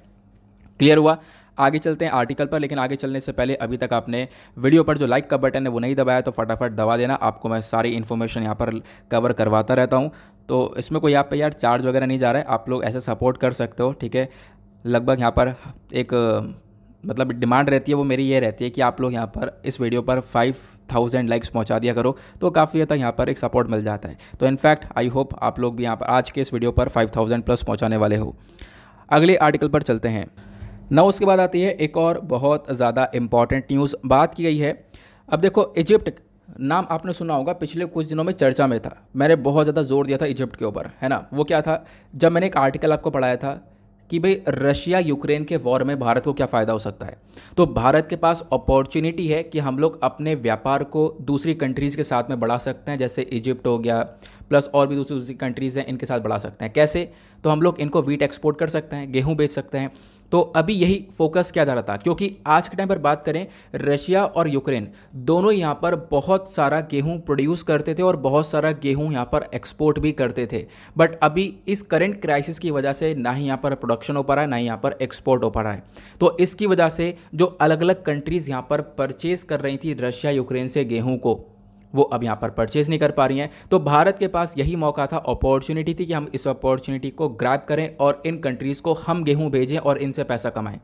क्लियर हुआ आगे चलते हैं आर्टिकल पर लेकिन आगे चलने से पहले अभी तक आपने वीडियो पर जो लाइक का बटन है वो नहीं दबाया तो फटाफट दबा देना आपको मैं सारी इन्फॉर्मेशन यहाँ पर कवर करवाता रहता हूँ तो इसमें कोई आप पे यार चार्ज वगैरह नहीं जा रहा है आप लोग ऐसे सपोर्ट कर सकते हो ठीक है लगभग यहाँ पर एक मतलब डिमांड रहती है वो मेरी ये रहती है कि आप लोग यहाँ पर इस वीडियो पर फाइव थाउजेंड लाइक्स पहुँचा दिया करो तो काफ़ी हद तक यहाँ पर एक सपोर्ट मिल जाता है तो इनफैक्ट आई होप आप लोग भी यहाँ पर आज के इस वीडियो पर फाइव थाउजेंड प्लस पहुँचाने वाले हो अगले आर्टिकल पर चलते हैं नौ उसके बाद आती है एक और बहुत ज़्यादा इम्पॉर्टेंट न्यूज़ बात की गई है अब देखो इजिप्ट नाम आपने सुना होगा पिछले कुछ दिनों में चर्चा में था मैंने बहुत ज़्यादा जोर दिया था इजिप्ट के ऊपर है ना वो क्या था जब मैंने एक आर्टिकल आपको पढ़ाया था कि भाई रशिया यूक्रेन के वॉर में भारत को क्या फ़ायदा हो सकता है तो भारत के पास अपॉर्चुनिटी है कि हम लोग अपने व्यापार को दूसरी कंट्रीज़ के साथ में बढ़ा सकते हैं जैसे इजिप्ट हो गया प्लस और भी दूसरी दूसरी कंट्रीज़ हैं इनके साथ बढ़ा सकते हैं कैसे तो हम लोग इनको वीट एक्सपोर्ट कर सकते हैं गेहूँ बेच सकते हैं तो अभी यही फोकस किया जा रहा था क्योंकि आज के टाइम पर बात करें रशिया और यूक्रेन दोनों यहाँ पर बहुत सारा गेहूँ प्रोड्यूस करते थे और बहुत सारा गेहूँ यहाँ पर एक्सपोर्ट भी करते थे बट अभी इस करेंट क्राइसिस की वजह से ना ही यहाँ पर प्रोडक्शन हो पा रहा है ना ही यहाँ पर एक्सपोर्ट हो पा रहा है तो इसकी वजह से जो अलग अलग कंट्रीज़ यहाँ पर परचेज़ कर रही थी रशिया यूक्रेन से गेहूँ को वो अब यहाँ पर परचेज नहीं कर पा रही हैं तो भारत के पास यही मौका था अपॉर्चुनिटी थी कि हम इस अपॉर्चुनिटी को ग्रैप करें और इन कंट्रीज़ को हम गेहूँ भेजें और इनसे पैसा कमाएं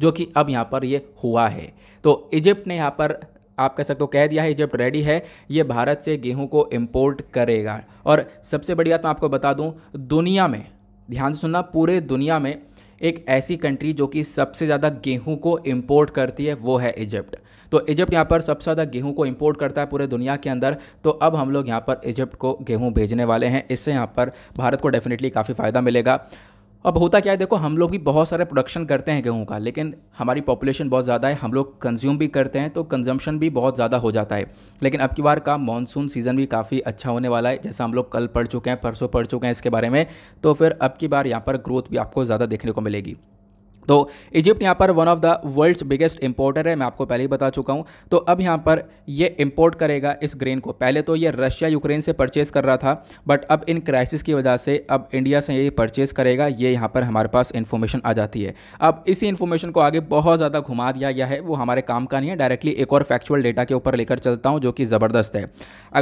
जो कि अब यहाँ पर ये हुआ है तो इजिप्ट ने यहाँ पर आप कह सकते हो कह दिया है इजिप्ट रेडी है ये भारत से गेहूं को इम्पोर्ट करेगा और सबसे बड़ी बात मैं आपको बता दूं दुनिया में ध्यान से सुनना पूरे दुनिया में एक ऐसी कंट्री जो कि सबसे ज़्यादा गेहूं को इम्पोर्ट करती है वो है इजिप्ट तो इजिप्ट यहाँ पर सबसे ज़्यादा गेहूं को इम्पोर्ट करता है पूरे दुनिया के अंदर तो अब हम लोग यहाँ पर इजिप्ट को गेहूँ भेजने वाले हैं इससे यहाँ पर भारत को डेफिनेटली काफ़ी फ़ायदा मिलेगा अब होता क्या है देखो हम लोग भी बहुत सारे प्रोडक्शन करते हैं गेहूँ का लेकिन हमारी पॉपुलेशन बहुत ज़्यादा है हम लोग कंज्यूम भी करते हैं तो कंजम्पशन भी बहुत ज़्यादा हो जाता है लेकिन अब की बार का मानसून सीज़न भी काफ़ी अच्छा होने वाला है जैसा हम लोग कल पढ़ चुके हैं परसों पढ़ चुके हैं इसके बारे में तो फिर अब की बार यहाँ पर ग्रोथ भी आपको ज़्यादा देखने को मिलेगी तो इजिप्ट यहाँ पर one of the world's biggest importer है मैं आपको पहले ही बता चुका हूँ तो अब यहाँ पर ये इंपोर्ट करेगा इस ग्रेन को पहले तो ये रशिया यूक्रेन से परचेज़ कर रहा था बट अब इन क्राइसिस की वजह से अब इंडिया से ये परचेज़ करेगा ये यहाँ पर हमारे पास इन्फॉर्मेशन आ जाती है अब इसी इन्फॉर्मेशन को आगे बहुत ज़्यादा घुमा दिया गया है वो हमारे काम का नहीं है डायरेक्टली एक और फैक्चुअल डेटा के ऊपर लेकर चलता हूँ जो कि ज़बरदस्त है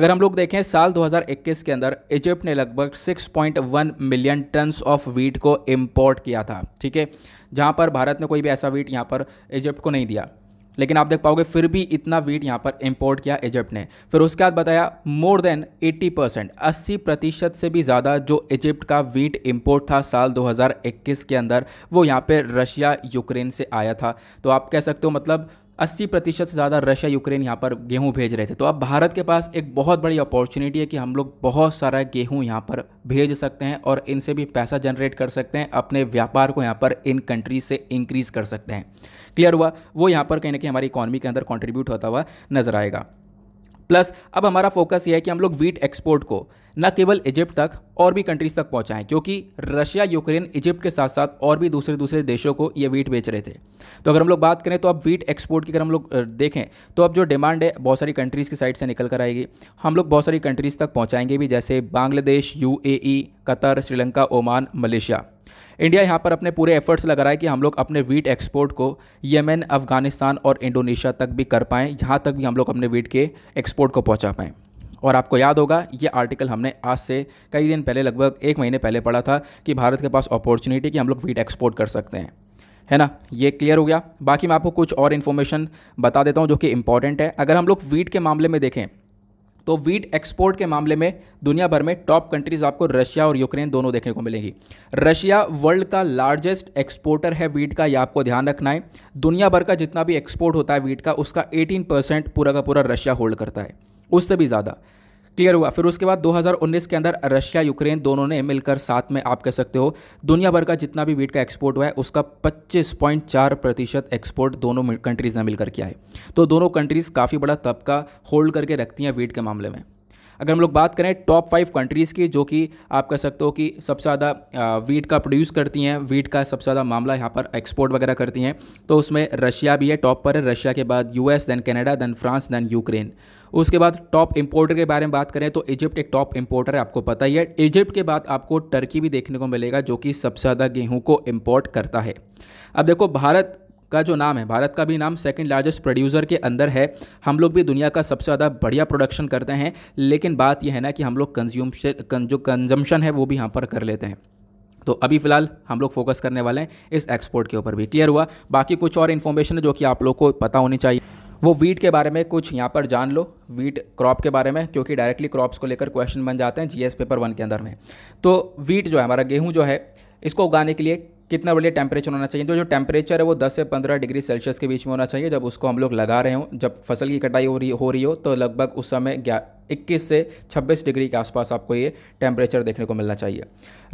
अगर हम लोग देखें साल दो के अंदर इजिप्ट ने लगभग six million tons of wheat को इम्पोर्ट किया था ठीक है जहाँ पर भारत ने कोई भी ऐसा वीट यहाँ पर इजिप्ट को नहीं दिया लेकिन आप देख पाओगे फिर भी इतना वीट यहाँ पर इंपोर्ट किया इजिप्ट ने फिर उसके बाद बताया मोर देन 80 परसेंट अस्सी प्रतिशत से भी ज़्यादा जो इजिप्ट का वीट इंपोर्ट था साल 2021 के अंदर वो यहाँ पे रशिया यूक्रेन से आया था तो आप कह सकते हो मतलब अस्सी प्रतिशत से ज़्यादा रशिया यूक्रेन यहाँ पर गेहूँ भेज रहे थे तो अब भारत के पास एक बहुत बड़ी अपॉर्चुनिटी है कि हम लोग बहुत सारा गेहूँ यहाँ पर भेज सकते हैं और इनसे भी पैसा जनरेट कर सकते हैं अपने व्यापार को यहाँ पर इन कंट्रीज से इंक्रीज़ कर सकते हैं क्लियर हुआ वो यहाँ पर कहीं ना कहीं हमारी इकॉनमी के अंदर कॉन्ट्रीब्यूट होता हुआ नज़र आएगा प्लस अब हमारा फोकस ये है कि हम लोग वीट एक्सपोर्ट को न केवल इजिप्ट तक और भी कंट्रीज़ तक पहुँचाएँ क्योंकि रशिया यूक्रेन इजिप्ट के साथ साथ और भी दूसरे दूसरे देशों को ये वीट बेच रहे थे तो अगर हम लोग बात करें तो अब वीट एक्सपोर्ट की अगर हम लोग देखें तो अब जो डिमांड है बहुत सारी कंट्रीज़ की साइड से निकल कर आएगी हम लोग बहुत सारी कंट्रीज़ तक पहुँचाएंगे भी जैसे Bangladesh U e, Qatar Sri Lanka Oman Malaysia India यहाँ पर अपने पूरे एफर्ट्स लगा रहा है कि हम लोग अपने वीट एक्सपोर्ट को यमन अफगानिस्तान और इंडोनेशिया तक भी कर पाएँ यहाँ तक भी हम लोग अपने वीट के एक्सपोर्ट को पहुँचा पाएँ और आपको याद होगा ये आर्टिकल हमने आज से कई दिन पहले लगभग एक महीने पहले पढ़ा था कि भारत के पास अपॉर्चुनिटी कि हम लोग वीट एक्सपोर्ट कर सकते हैं है ना ये क्लियर हो गया बाकी मैं आपको कुछ और इन्फॉर्मेशन बता देता हूँ जो कि इंपॉर्टेंट है अगर हम लोग वीट के मामले में देखें तो वीट एक्सपोर्ट के मामले में दुनिया भर में टॉप कंट्रीज आपको रशिया और यूक्रेन दोनों देखने को मिलेंगी रशिया वर्ल्ड का लार्जेस्ट एक्सपोर्टर है वीट का यह आपको ध्यान रखना है दुनिया भर का जितना भी एक्सपोर्ट होता है वीट का उसका 18 परसेंट पूरा का पूरा रशिया होल्ड करता है उससे भी ज़्यादा क्लियर हुआ फिर उसके बाद 2019 के अंदर रशिया यूक्रेन दोनों ने मिलकर साथ में आप कह सकते हो दुनिया भर का जितना भी वीट का एक्सपोर्ट हुआ है उसका 25.4 प्रतिशत एक्सपोर्ट दोनों कंट्रीज़ ने मिलकर किया है तो दोनों कंट्रीज़ काफ़ी बड़ा तबका होल्ड करके रखती हैं वीट के मामले में अगर हम लोग बात करें टॉप फाइव कंट्रीज़ की जो कि आप कह सकते हो कि सबसे ज़्यादा वीट का प्रोड्यूस करती हैं वीट का सबसे ज़्यादा मामला यहाँ पर एक्सपोर्ट वगैरह करती हैं तो उसमें रशिया भी है टॉप पर है रशिया के बाद U S then Canada then France then Ukraine उसके बाद टॉप इंपोर्टर के बारे में बात करें तो इजिप्ट एक टॉप इंपोर्टर है आपको पता ही है इजिप्ट के बाद आपको टर्की भी देखने को मिलेगा जो कि सबसे ज़्यादा गेहूँ को इम्पोर्ट करता है अब देखो भारत का जो नाम है भारत का भी नाम सेकेंड लार्जेस्ट प्रोड्यूसर के अंदर है हम लोग भी दुनिया का सबसे ज़्यादा बढ़िया प्रोडक्शन करते हैं लेकिन बात यह है ना कि हम लोग कंज्यूम जो कंजम्पशन है वो भी यहाँ पर कर लेते हैं तो अभी फ़िलहाल हम लोग फोकस करने वाले हैं इस एक्सपोर्ट के ऊपर भी क्लियर हुआ बाकी कुछ और इन्फॉर्मेशन है जो कि आप लोग को पता होनी चाहिए वो वीट के बारे में कुछ यहाँ पर जान लो वीट क्रॉप के बारे में क्योंकि डायरेक्टली क्रॉप्स को लेकर क्वेश्चन बन जाते हैं जीएस पेपर वन के अंदर में तो वीट जो है हमारा गेहूँ जो है इसको उगाने के लिए कितना बढ़िया टेम्परेचर होना चाहिए तो जो टेम्परेचर है वो 10 से 15 डिग्री सेल्सियस के बीच में होना चाहिए जब उसको हम लोग लगा रहे हों जब फसल की कटाई हो रही हो रही हो तो लगभग उस समय 21 से 26 डिग्री के आसपास आपको ये टेम्परेचर देखने को मिलना चाहिए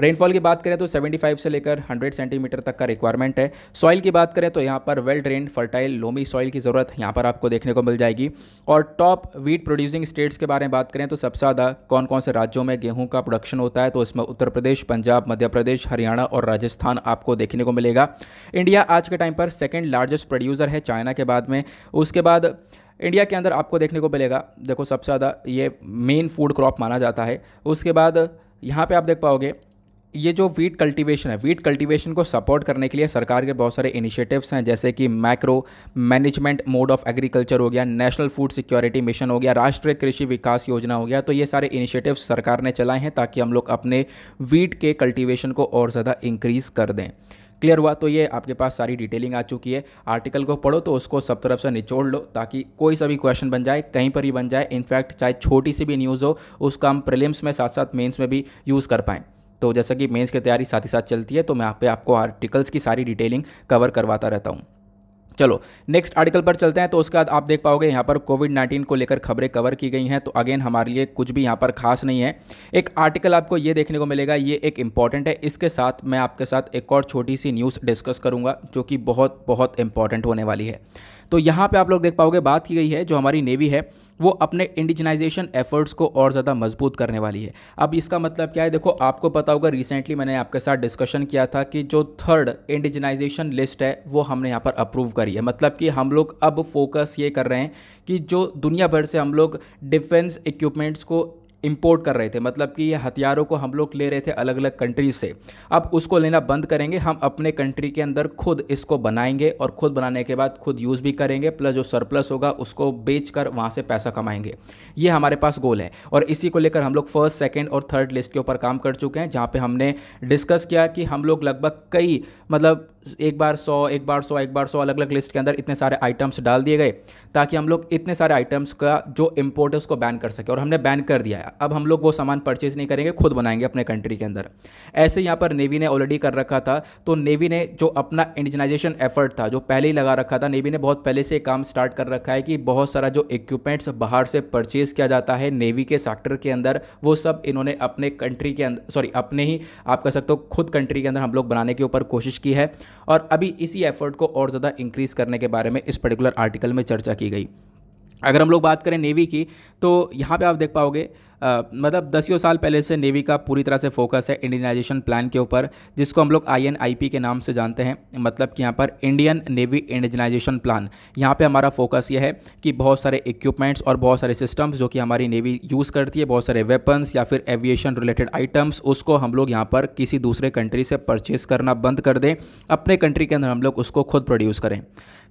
रेनफॉल की बात करें तो 75 से लेकर 100 सेंटीमीटर तक का रिक्वायरमेंट है सॉइल की बात करें तो यहाँ पर well drain fertile loamy soil की ज़रूरत यहाँ पर आपको देखने को मिल जाएगी और टॉप वीट प्रोड्यूसिंग स्टेट्स के बारे में बात करें तो सबसे ज़्यादा कौन कौन से राज्यों में गेहूँ का प्रोडक्शन होता है तो इसमें उत्तर प्रदेश पंजाब मध्य प्रदेश हरियाणा और राजस्थान आपको देखने को मिलेगा इंडिया आज के टाइम पर सेकेंड लार्जेस्ट प्रोड्यूसर है चाइना के बाद में उसके बाद इंडिया के अंदर आपको देखने को मिलेगा देखो सबसे ज़्यादा ये मेन फूड क्रॉप माना जाता है उसके बाद यहाँ पे आप देख पाओगे ये जो वीट कल्टीवेशन है वीट कल्टीवेशन को सपोर्ट करने के लिए सरकार के बहुत सारे इनिशिएटिव्स हैं जैसे कि macro management mode of agriculture हो गया नेशनल फूड सिक्योरिटी मिशन हो गया राष्ट्रीय कृषि विकास योजना हो गया तो ये सारे इनिशिएटिव्स सरकार ने चलाए हैं ताकि हम लोग अपने वीट के कल्टिवेशन को और ज़्यादा इंक्रीज़ कर दें क्लियर हुआ तो ये आपके पास सारी डिटेलिंग आ चुकी है आर्टिकल को पढ़ो तो उसको सब तरफ से निचोड़ लो ताकि कोई सा भी क्वेश्चन बन जाए कहीं पर भी बन जाए इनफैक्ट चाहे छोटी सी भी न्यूज़ हो उसका हम प्रिलिम्स में साथ साथ मेन्स में भी यूज़ कर पाएँ तो जैसा कि मेंस की तैयारी साथ ही साथ चलती है तो मैं आप पे आपको आर्टिकल्स की सारी डिटेलिंग कवर करवाता रहता हूँ चलो नेक्स्ट आर्टिकल पर चलते हैं तो उसके बाद आप देख पाओगे यहाँ पर कोविड नाइन्टीन को लेकर खबरें कवर की गई हैं तो अगेन हमारे लिए कुछ भी यहाँ पर खास नहीं है एक आर्टिकल आपको ये देखने को मिलेगा ये एक इंपॉर्टेंट है इसके साथ मैं आपके साथ एक और छोटी सी न्यूज़ डिस्कस करूँगा जो कि बहुत बहुत इंपॉर्टेंट होने वाली है तो यहाँ पर आप लोग देख पाओगे बात की गई है जो हमारी नेवी है वो अपने इंडिजनाइजेशन एफर्ट्स को और ज़्यादा मजबूत करने वाली है अब इसका मतलब क्या है देखो आपको पता होगा रिसेंटली मैंने आपके साथ डिस्कशन किया था कि जो थर्ड इंडिजनाइजेशन लिस्ट है वो हमने यहाँ पर अप्रूव करी है मतलब कि हम लोग अब फोकस ये कर रहे हैं कि जो दुनिया भर से हम लोग डिफेंस इक्विपमेंट्स को इम्पोर्ट कर रहे थे मतलब कि ये हथियारों को हम लोग ले रहे थे अलग अलग कंट्रीज से अब उसको लेना बंद करेंगे हम अपने कंट्री के अंदर खुद इसको बनाएंगे और खुद बनाने के बाद खुद यूज़ भी करेंगे प्लस जो सरप्लस होगा उसको बेच कर वहाँ से पैसा कमाएंगे ये हमारे पास गोल है और इसी को लेकर हम लोग फर्स्ट सेकेंड और थर्ड लिस्ट के ऊपर काम कर चुके हैं जहाँ पर हमने डिस्कस किया कि हम लोग लगभग कई मतलब एक बार सौ एक बार सौ एक बार सौ अलग अलग लिस्ट के अंदर इतने सारे आइटम्स डाल दिए गए ताकि हम लोग इतने सारे आइटम्स का जो इम्पोर्ट है उसको बैन कर सके और हमने बैन कर दिया है अब हम लोग वो सामान परचेज नहीं करेंगे खुद बनाएंगे अपने कंट्री के अंदर ऐसे यहाँ पर नेवी ने ऑलरेडी कर रखा था तो नेवी ने जो अपना इंडिजनाइजेशन एफर्ट था जो पहले ही लगा रखा था नेवी ने बहुत पहले से काम स्टार्ट कर रखा है कि बहुत सारा जो इक्विपमेंट्स बाहर से परचेज किया जाता है नेवी के सेक्टर के अंदर वो सब इन्होंने अपने कंट्री के अंदर सॉरी अपने ही आप कह सकते हो खुद कंट्री के अंदर हम लोग बनाने के ऊपर कोशिश की है और अभी इसी एफर्ट को और ज़्यादा इंक्रीज़ करने के बारे में इस पर्टिकुलर आर्टिकल में चर्चा की गई अगर हम लोग बात करें नेवी की तो यहाँ पे आप देख पाओगे आ, मतलब दसियों साल पहले से नेवी का पूरी तरह से फोकस है इंडियनाइजेशन प्लान के ऊपर जिसको हम लोग आई के नाम से जानते हैं मतलब कि यहाँ पर इंडियन नेवी इंडियनाइजेशन प्लान यहाँ पे हमारा फोकस ये है कि बहुत सारे इक्विपमेंट्स और बहुत सारे सिस्टम्स जो कि हमारी नेवी यूज़ करती है बहुत सारे वेपन्स या फिर एविएशन रिलेटेड आइटम्स उसको हम लोग यहाँ पर किसी दूसरे कंट्री से परचेस करना बंद कर दें अपने कंट्री के अंदर हम लोग उसको खुद प्रोड्यूस करें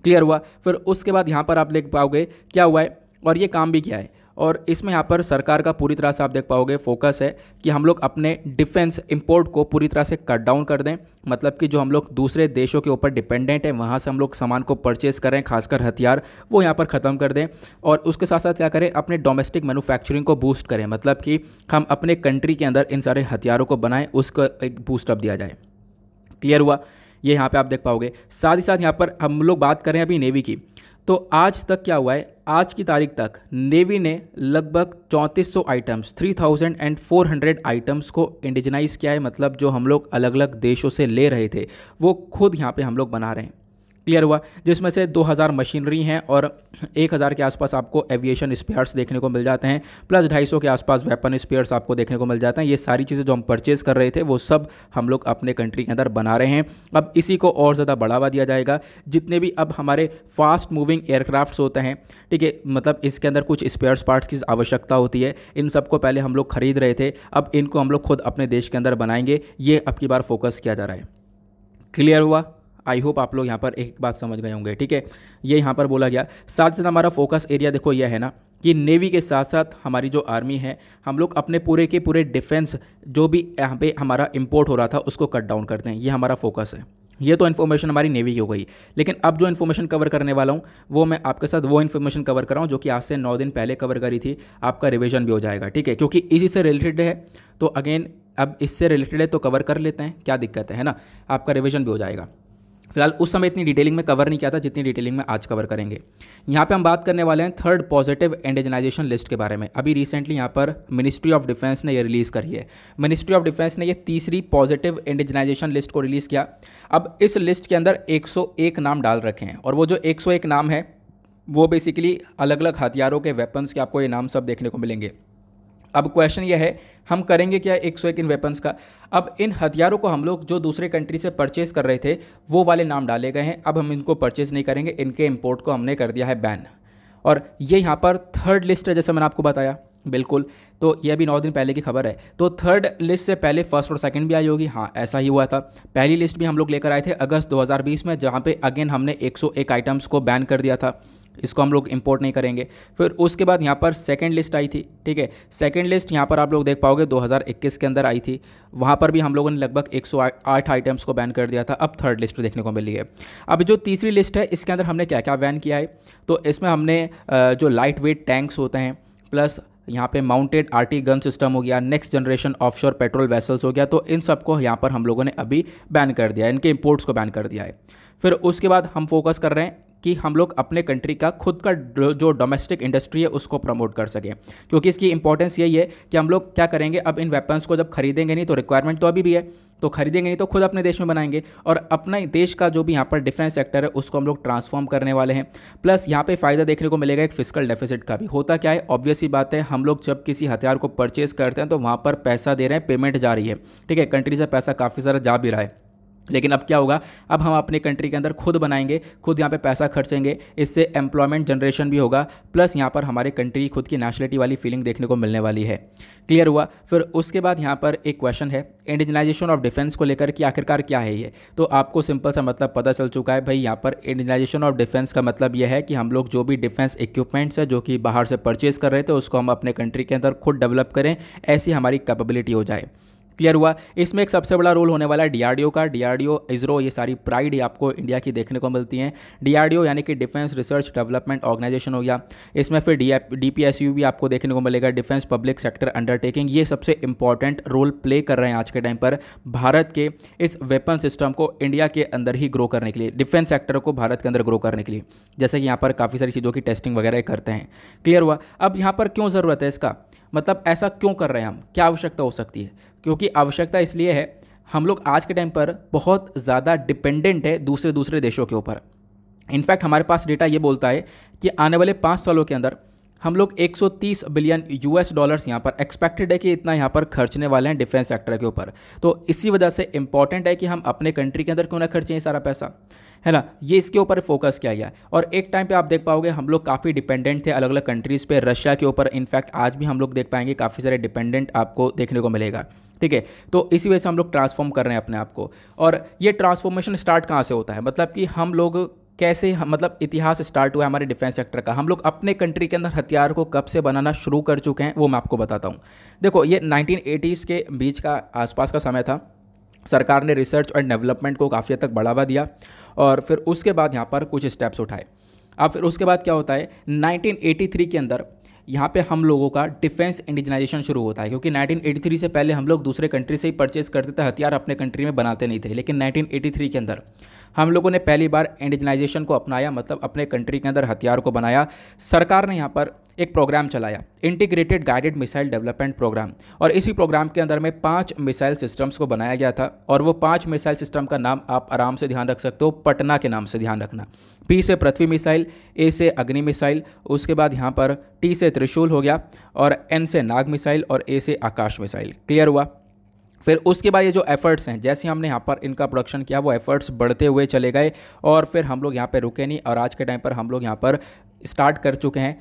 क्लियर हुआ फिर उसके बाद यहाँ पर आप देख पाओगे क्या हुआ है और ये काम भी क्या है और इसमें यहाँ पर सरकार का पूरी तरह से आप देख पाओगे फोकस है कि हम लोग अपने डिफेंस इंपोर्ट को पूरी तरह से कट डाउन कर दें मतलब कि जो हम लोग दूसरे देशों के ऊपर डिपेंडेंट हैं वहाँ से हम लोग सामान को परचेज़ करें खासकर हथियार वो यहाँ पर ख़त्म कर दें और उसके साथ साथ क्या करें अपने डोमेस्टिक मैनुफैक्चरिंग को बूस्ट करें मतलब कि हम अपने कंट्री के अंदर इन सारे हथियारों को बनाएँ उसको एक बूस्टअप दिया जाए क्लियर हुआ ये यहाँ पे आप देख पाओगे साथ ही साथ यहाँ पर हम लोग बात करें अभी नेवी की तो आज तक क्या हुआ है आज की तारीख तक नेवी ने लगभग 3400 आइटम्स 3400 आइटम्स को इंडिजनाइज किया है मतलब जो हम लोग अलग अलग देशों से ले रहे थे वो खुद यहाँ पे हम लोग बना रहे हैं क्लियर हुआ जिसमें से 2000 मशीनरी हैं और 1000 के आसपास आपको एविएशन स्पेयर्स देखने को मिल जाते हैं प्लस 250 के आसपास वेपन स्पेयर्स आपको देखने को मिल जाते हैं ये सारी चीज़ें जो हम परचेज़ कर रहे थे वो सब हम लोग अपने कंट्री के अंदर बना रहे हैं अब इसी को और ज़्यादा बढ़ावा दिया जाएगा जितने भी अब हमारे फास्ट मूविंग एयरक्राफ्ट होते हैं ठीक है मतलब इसके अंदर कुछ स्पेयर्स पार्ट्स की आवश्यकता होती है इन सबको पहले हम लोग खरीद रहे थे अब इनको हम लोग खुद अपने देश के अंदर बनाएंगे ये अब की बार फोकस किया जा रहा है क्लियर हुआ आई होप आप लोग यहाँ पर एक बात समझ गए होंगे ठीक है ये यहाँ पर बोला गया साथ साथ हमारा फोकस एरिया देखो यह है ना कि नेवी के साथ साथ हमारी जो आर्मी है हम लोग अपने पूरे के पूरे डिफेंस जो भी यहाँ पे हमारा इम्पोर्ट हो रहा था उसको कट डाउन करते हैं ये हमारा फोकस है ये तो इन्फॉर्मेशन हमारी नेवी की हो गई लेकिन अब जो इन्फॉर्मेशन कवर करने वाला हूँ वो मैं आपके साथ वो इन्फॉर्मेशन कवर कर रहा हूँ जो कि आज से नौ दिन पहले कवर करी थी आपका रिविजन भी हो जाएगा ठीक है क्योंकि इसी से रिलेटेड है तो अगेन अब इससे रिलेटेड है तो कवर कर लेते हैं क्या दिक्कत है ना आपका रिविजन भी हो जाएगा फिलहाल उस समय इतनी डिटेलिंग में कवर नहीं किया था जितनी डिटेलिंग में आज कवर करेंगे यहाँ पे हम बात करने वाले हैं थर्ड पॉजिटिव एंडेजनाइजेशन लिस्ट के बारे में अभी रिसेंटली यहाँ पर मिनिस्ट्री ऑफ डिफेंस ने ये रिलीज़ करी है मिनिस्ट्री ऑफ डिफेंस ने ये तीसरी पॉजिटिव एंडेजनाइजेशन लिस्ट को रिलीज़ किया अब इस लिस्ट के अंदर एक नाम डाल रखे हैं और वो जो एक नाम है वो बेसिकली अलग अलग हथियारों के वेपन्स के आपको ये नाम सब देखने को मिलेंगे अब क्वेश्चन यह है हम करेंगे क्या एक सौ एक इन वेपन्स का अब इन हथियारों को हम लोग जो दूसरे कंट्री से परचेज़ कर रहे थे वो वाले नाम डाले गए हैं अब हम इनको परचेज़ नहीं करेंगे इनके इम्पोर्ट को हमने कर दिया है बैन और ये यहाँ पर थर्ड लिस्ट है जैसे मैंने आपको बताया बिल्कुल तो ये भी नौ दिन पहले की खबर है तो थर्ड लिस्ट से पहले फर्स्ट और सेकंड भी आई होगी हाँ ऐसा ही हुआ था पहली लिस्ट भी हम लोग लेकर आए थे अगस्त 2020 में जहाँ पे अगेन हमने 101 आइटम्स को बैन कर दिया था इसको हम लोग इंपोर्ट नहीं करेंगे फिर उसके बाद यहाँ पर सेकेंड लिस्ट आई थी ठीक है सेकेंड लिस्ट यहाँ पर आप लोग देख पाओगे 2021 के अंदर आई थी वहाँ पर भी हम लोगों ने लगभग 108 आइटम्स को बैन कर दिया था अब थर्ड लिस्ट देखने को मिली है अब जो तीसरी लिस्ट है इसके अंदर हमने क्या क्या बैन किया है तो इसमें हमने जो लाइट वेट टैंक्स होते हैं प्लस यहाँ पे माउंटेड आर्टी गन सिस्टम हो गया next generation offshore patrol vessels हो गया तो इन सबको यहाँ पर हम लोगों ने अभी बैन कर दिया इनके इम्पोर्ट्स को बैन कर दिया है फिर उसके बाद हम फोकस कर रहे हैं कि हम लोग अपने कंट्री का खुद का जो डोमेस्टिक इंडस्ट्री है उसको प्रमोट कर सकें क्योंकि इसकी इंपॉर्टेंस यही है कि हम लोग क्या करेंगे अब इन वेपन्स को जब खरीदेंगे नहीं तो रिक्वायरमेंट तो अभी भी है तो खरीदेंगे नहीं तो खुद अपने देश में बनाएंगे और अपना देश का जो भी यहाँ पर डिफेंस सेक्टर है उसको हम लोग ट्रांसफॉर्म करने वाले हैं प्लस यहाँ पे फ़ायदा देखने को मिलेगा एक फिजिकल डेफिसिट का भी होता क्या है ऑब्वियसली बात है हम लोग जब किसी हथियार को परचेज करते हैं तो वहाँ पर पैसा दे रहे हैं पेमेंट जा रही है ठीक है कंट्री से पैसा काफ़ी सारा जा भी रहा है लेकिन अब क्या होगा अब हम अपने कंट्री के अंदर खुद बनाएंगे खुद यहाँ पे पैसा खर्चेंगे इससे एम्प्लॉयमेंट जनरेशन भी होगा प्लस यहाँ पर हमारे कंट्री खुद की नेशनलिटी वाली फीलिंग देखने को मिलने वाली है क्लियर हुआ फिर उसके बाद यहाँ पर एक क्वेश्चन है इंडिजनाइजेशन ऑफ डिफेंस को लेकर कि आखिरकार क्या है ये तो आपको सिंपल सा मतलब पता चल चुका है भाई यहाँ पर इंडिजनाइजेशन ऑफ डिफेंस का मतलब यह है कि हम लोग जो भी डिफेंस इक्विपमेंट्स है जो कि बाहर से परचेज कर रहे थे उसको हम अपने कंट्री के अंदर खुद डेवलप करें ऐसी हमारी कैपेबिलिटी हो जाए क्लियर हुआ इसमें एक सबसे बड़ा रोल होने वाला है डीआरडीओ का डीआरडीओ इसरो ये सारी प्राइड आपको इंडिया की देखने को मिलती हैं डीआरडीओ यानी कि डिफेंस रिसर्च डेवलपमेंट ऑर्गेनाइजेशन हो गया इसमें फिर डी डीपीएसयू भी आपको देखने को मिलेगा डिफेंस पब्लिक सेक्टर अंडरटेकिंग ये सबसे इंपॉर्टेंट रोल प्ले कर रहे हैं आज के टाइम पर भारत के इस वेपन सिस्टम को इंडिया के अंदर ही ग्रो करने के लिए डिफेंस सेक्टर को भारत के अंदर ग्रो करने के लिए जैसे कि यहाँ पर काफ़ी सारी चीज़ों की टेस्टिंग वगैरह करते हैं क्लियर हुआ अब यहाँ पर क्यों ज़रूरत है इसका मतलब ऐसा क्यों कर रहे हैं हम क्या आवश्यकता हो सकती है क्योंकि आवश्यकता इसलिए है हम लोग आज के टाइम पर बहुत ज़्यादा डिपेंडेंट है दूसरे दूसरे देशों के ऊपर इनफैक्ट हमारे पास डेटा ये बोलता है कि आने वाले पाँच सालों के अंदर हम लोग 130 बिलियन यूएस डॉलर्स यहाँ पर एक्सपेक्टेड है कि इतना यहाँ पर खर्चने वाले हैं डिफेंस सेक्टर के ऊपर तो इसी वजह से इंपॉर्टेंट है कि हम अपने कंट्री के अंदर क्यों ना खर्चें ये सारा पैसा है ना ये इसके ऊपर फोकस किया गया और एक टाइम पे आप देख पाओगे हम लोग काफ़ी डिपेंडेंट थे अलग अलग कंट्रीज़ पे रशिया के ऊपर इनफैक्ट आज भी हम लोग देख पाएंगे काफ़ी सारे डिपेंडेंट आपको देखने को मिलेगा ठीक है तो इसी वजह से हम लोग ट्रांसफॉर्म कर रहे हैं अपने आप को और ये ट्रांसफॉर्मेशन स्टार्ट कहाँ से होता है मतलब कि हम लोग कैसे मतलब इतिहास स्टार्ट हुआ है हमारे डिफेंस सेक्टर का हम लोग अपने कंट्री के अंदर हथियार को कब से बनाना शुरू कर चुके हैं वो मैं आपको बताता हूँ देखो ये नाइनटीन के बीच का आसपास का समय था सरकार ने रिसर्च और डेवलपमेंट को काफ़ी हद तक बढ़ावा दिया और फिर उसके बाद यहाँ पर कुछ स्टेप्स उठाए अब फिर उसके बाद क्या होता है 1983 के अंदर यहाँ पे हम लोगों का डिफेंस इंडिजनाइजेशन शुरू होता है क्योंकि 1983 से पहले हम लोग दूसरे कंट्री से ही परचेज करते थे हथियार अपने कंट्री में बनाते नहीं थे लेकिन 1983 के अंदर हम लोगों ने पहली बार इंडिजनाइजेशन को अपनाया मतलब अपने कंट्री के अंदर हथियार को बनाया सरकार ने यहाँ पर एक प्रोग्राम चलाया integrated guided missile development programme और इसी प्रोग्राम के अंदर में पांच मिसाइल सिस्टम्स को बनाया गया था और वो पांच मिसाइल सिस्टम का नाम आप आराम से ध्यान रख सकते हो पटना के नाम से ध्यान रखना पी से पृथ्वी मिसाइल ए से अग्नि मिसाइल उसके बाद यहाँ पर टी से त्रिशूल हो गया और एन से नाग मिसाइल और ए से आकाश मिसाइल क्लियर हुआ फिर उसके बाद ये जो एफर्ट्स हैं जैसे हमने यहाँ पर इनका प्रोडक्शन किया वो एफर्ट्स बढ़ते हुए चले गए और फिर हम लोग यहाँ पर रुके नहीं और आज के टाइम पर हम लोग यहाँ पर स्टार्ट कर चुके हैं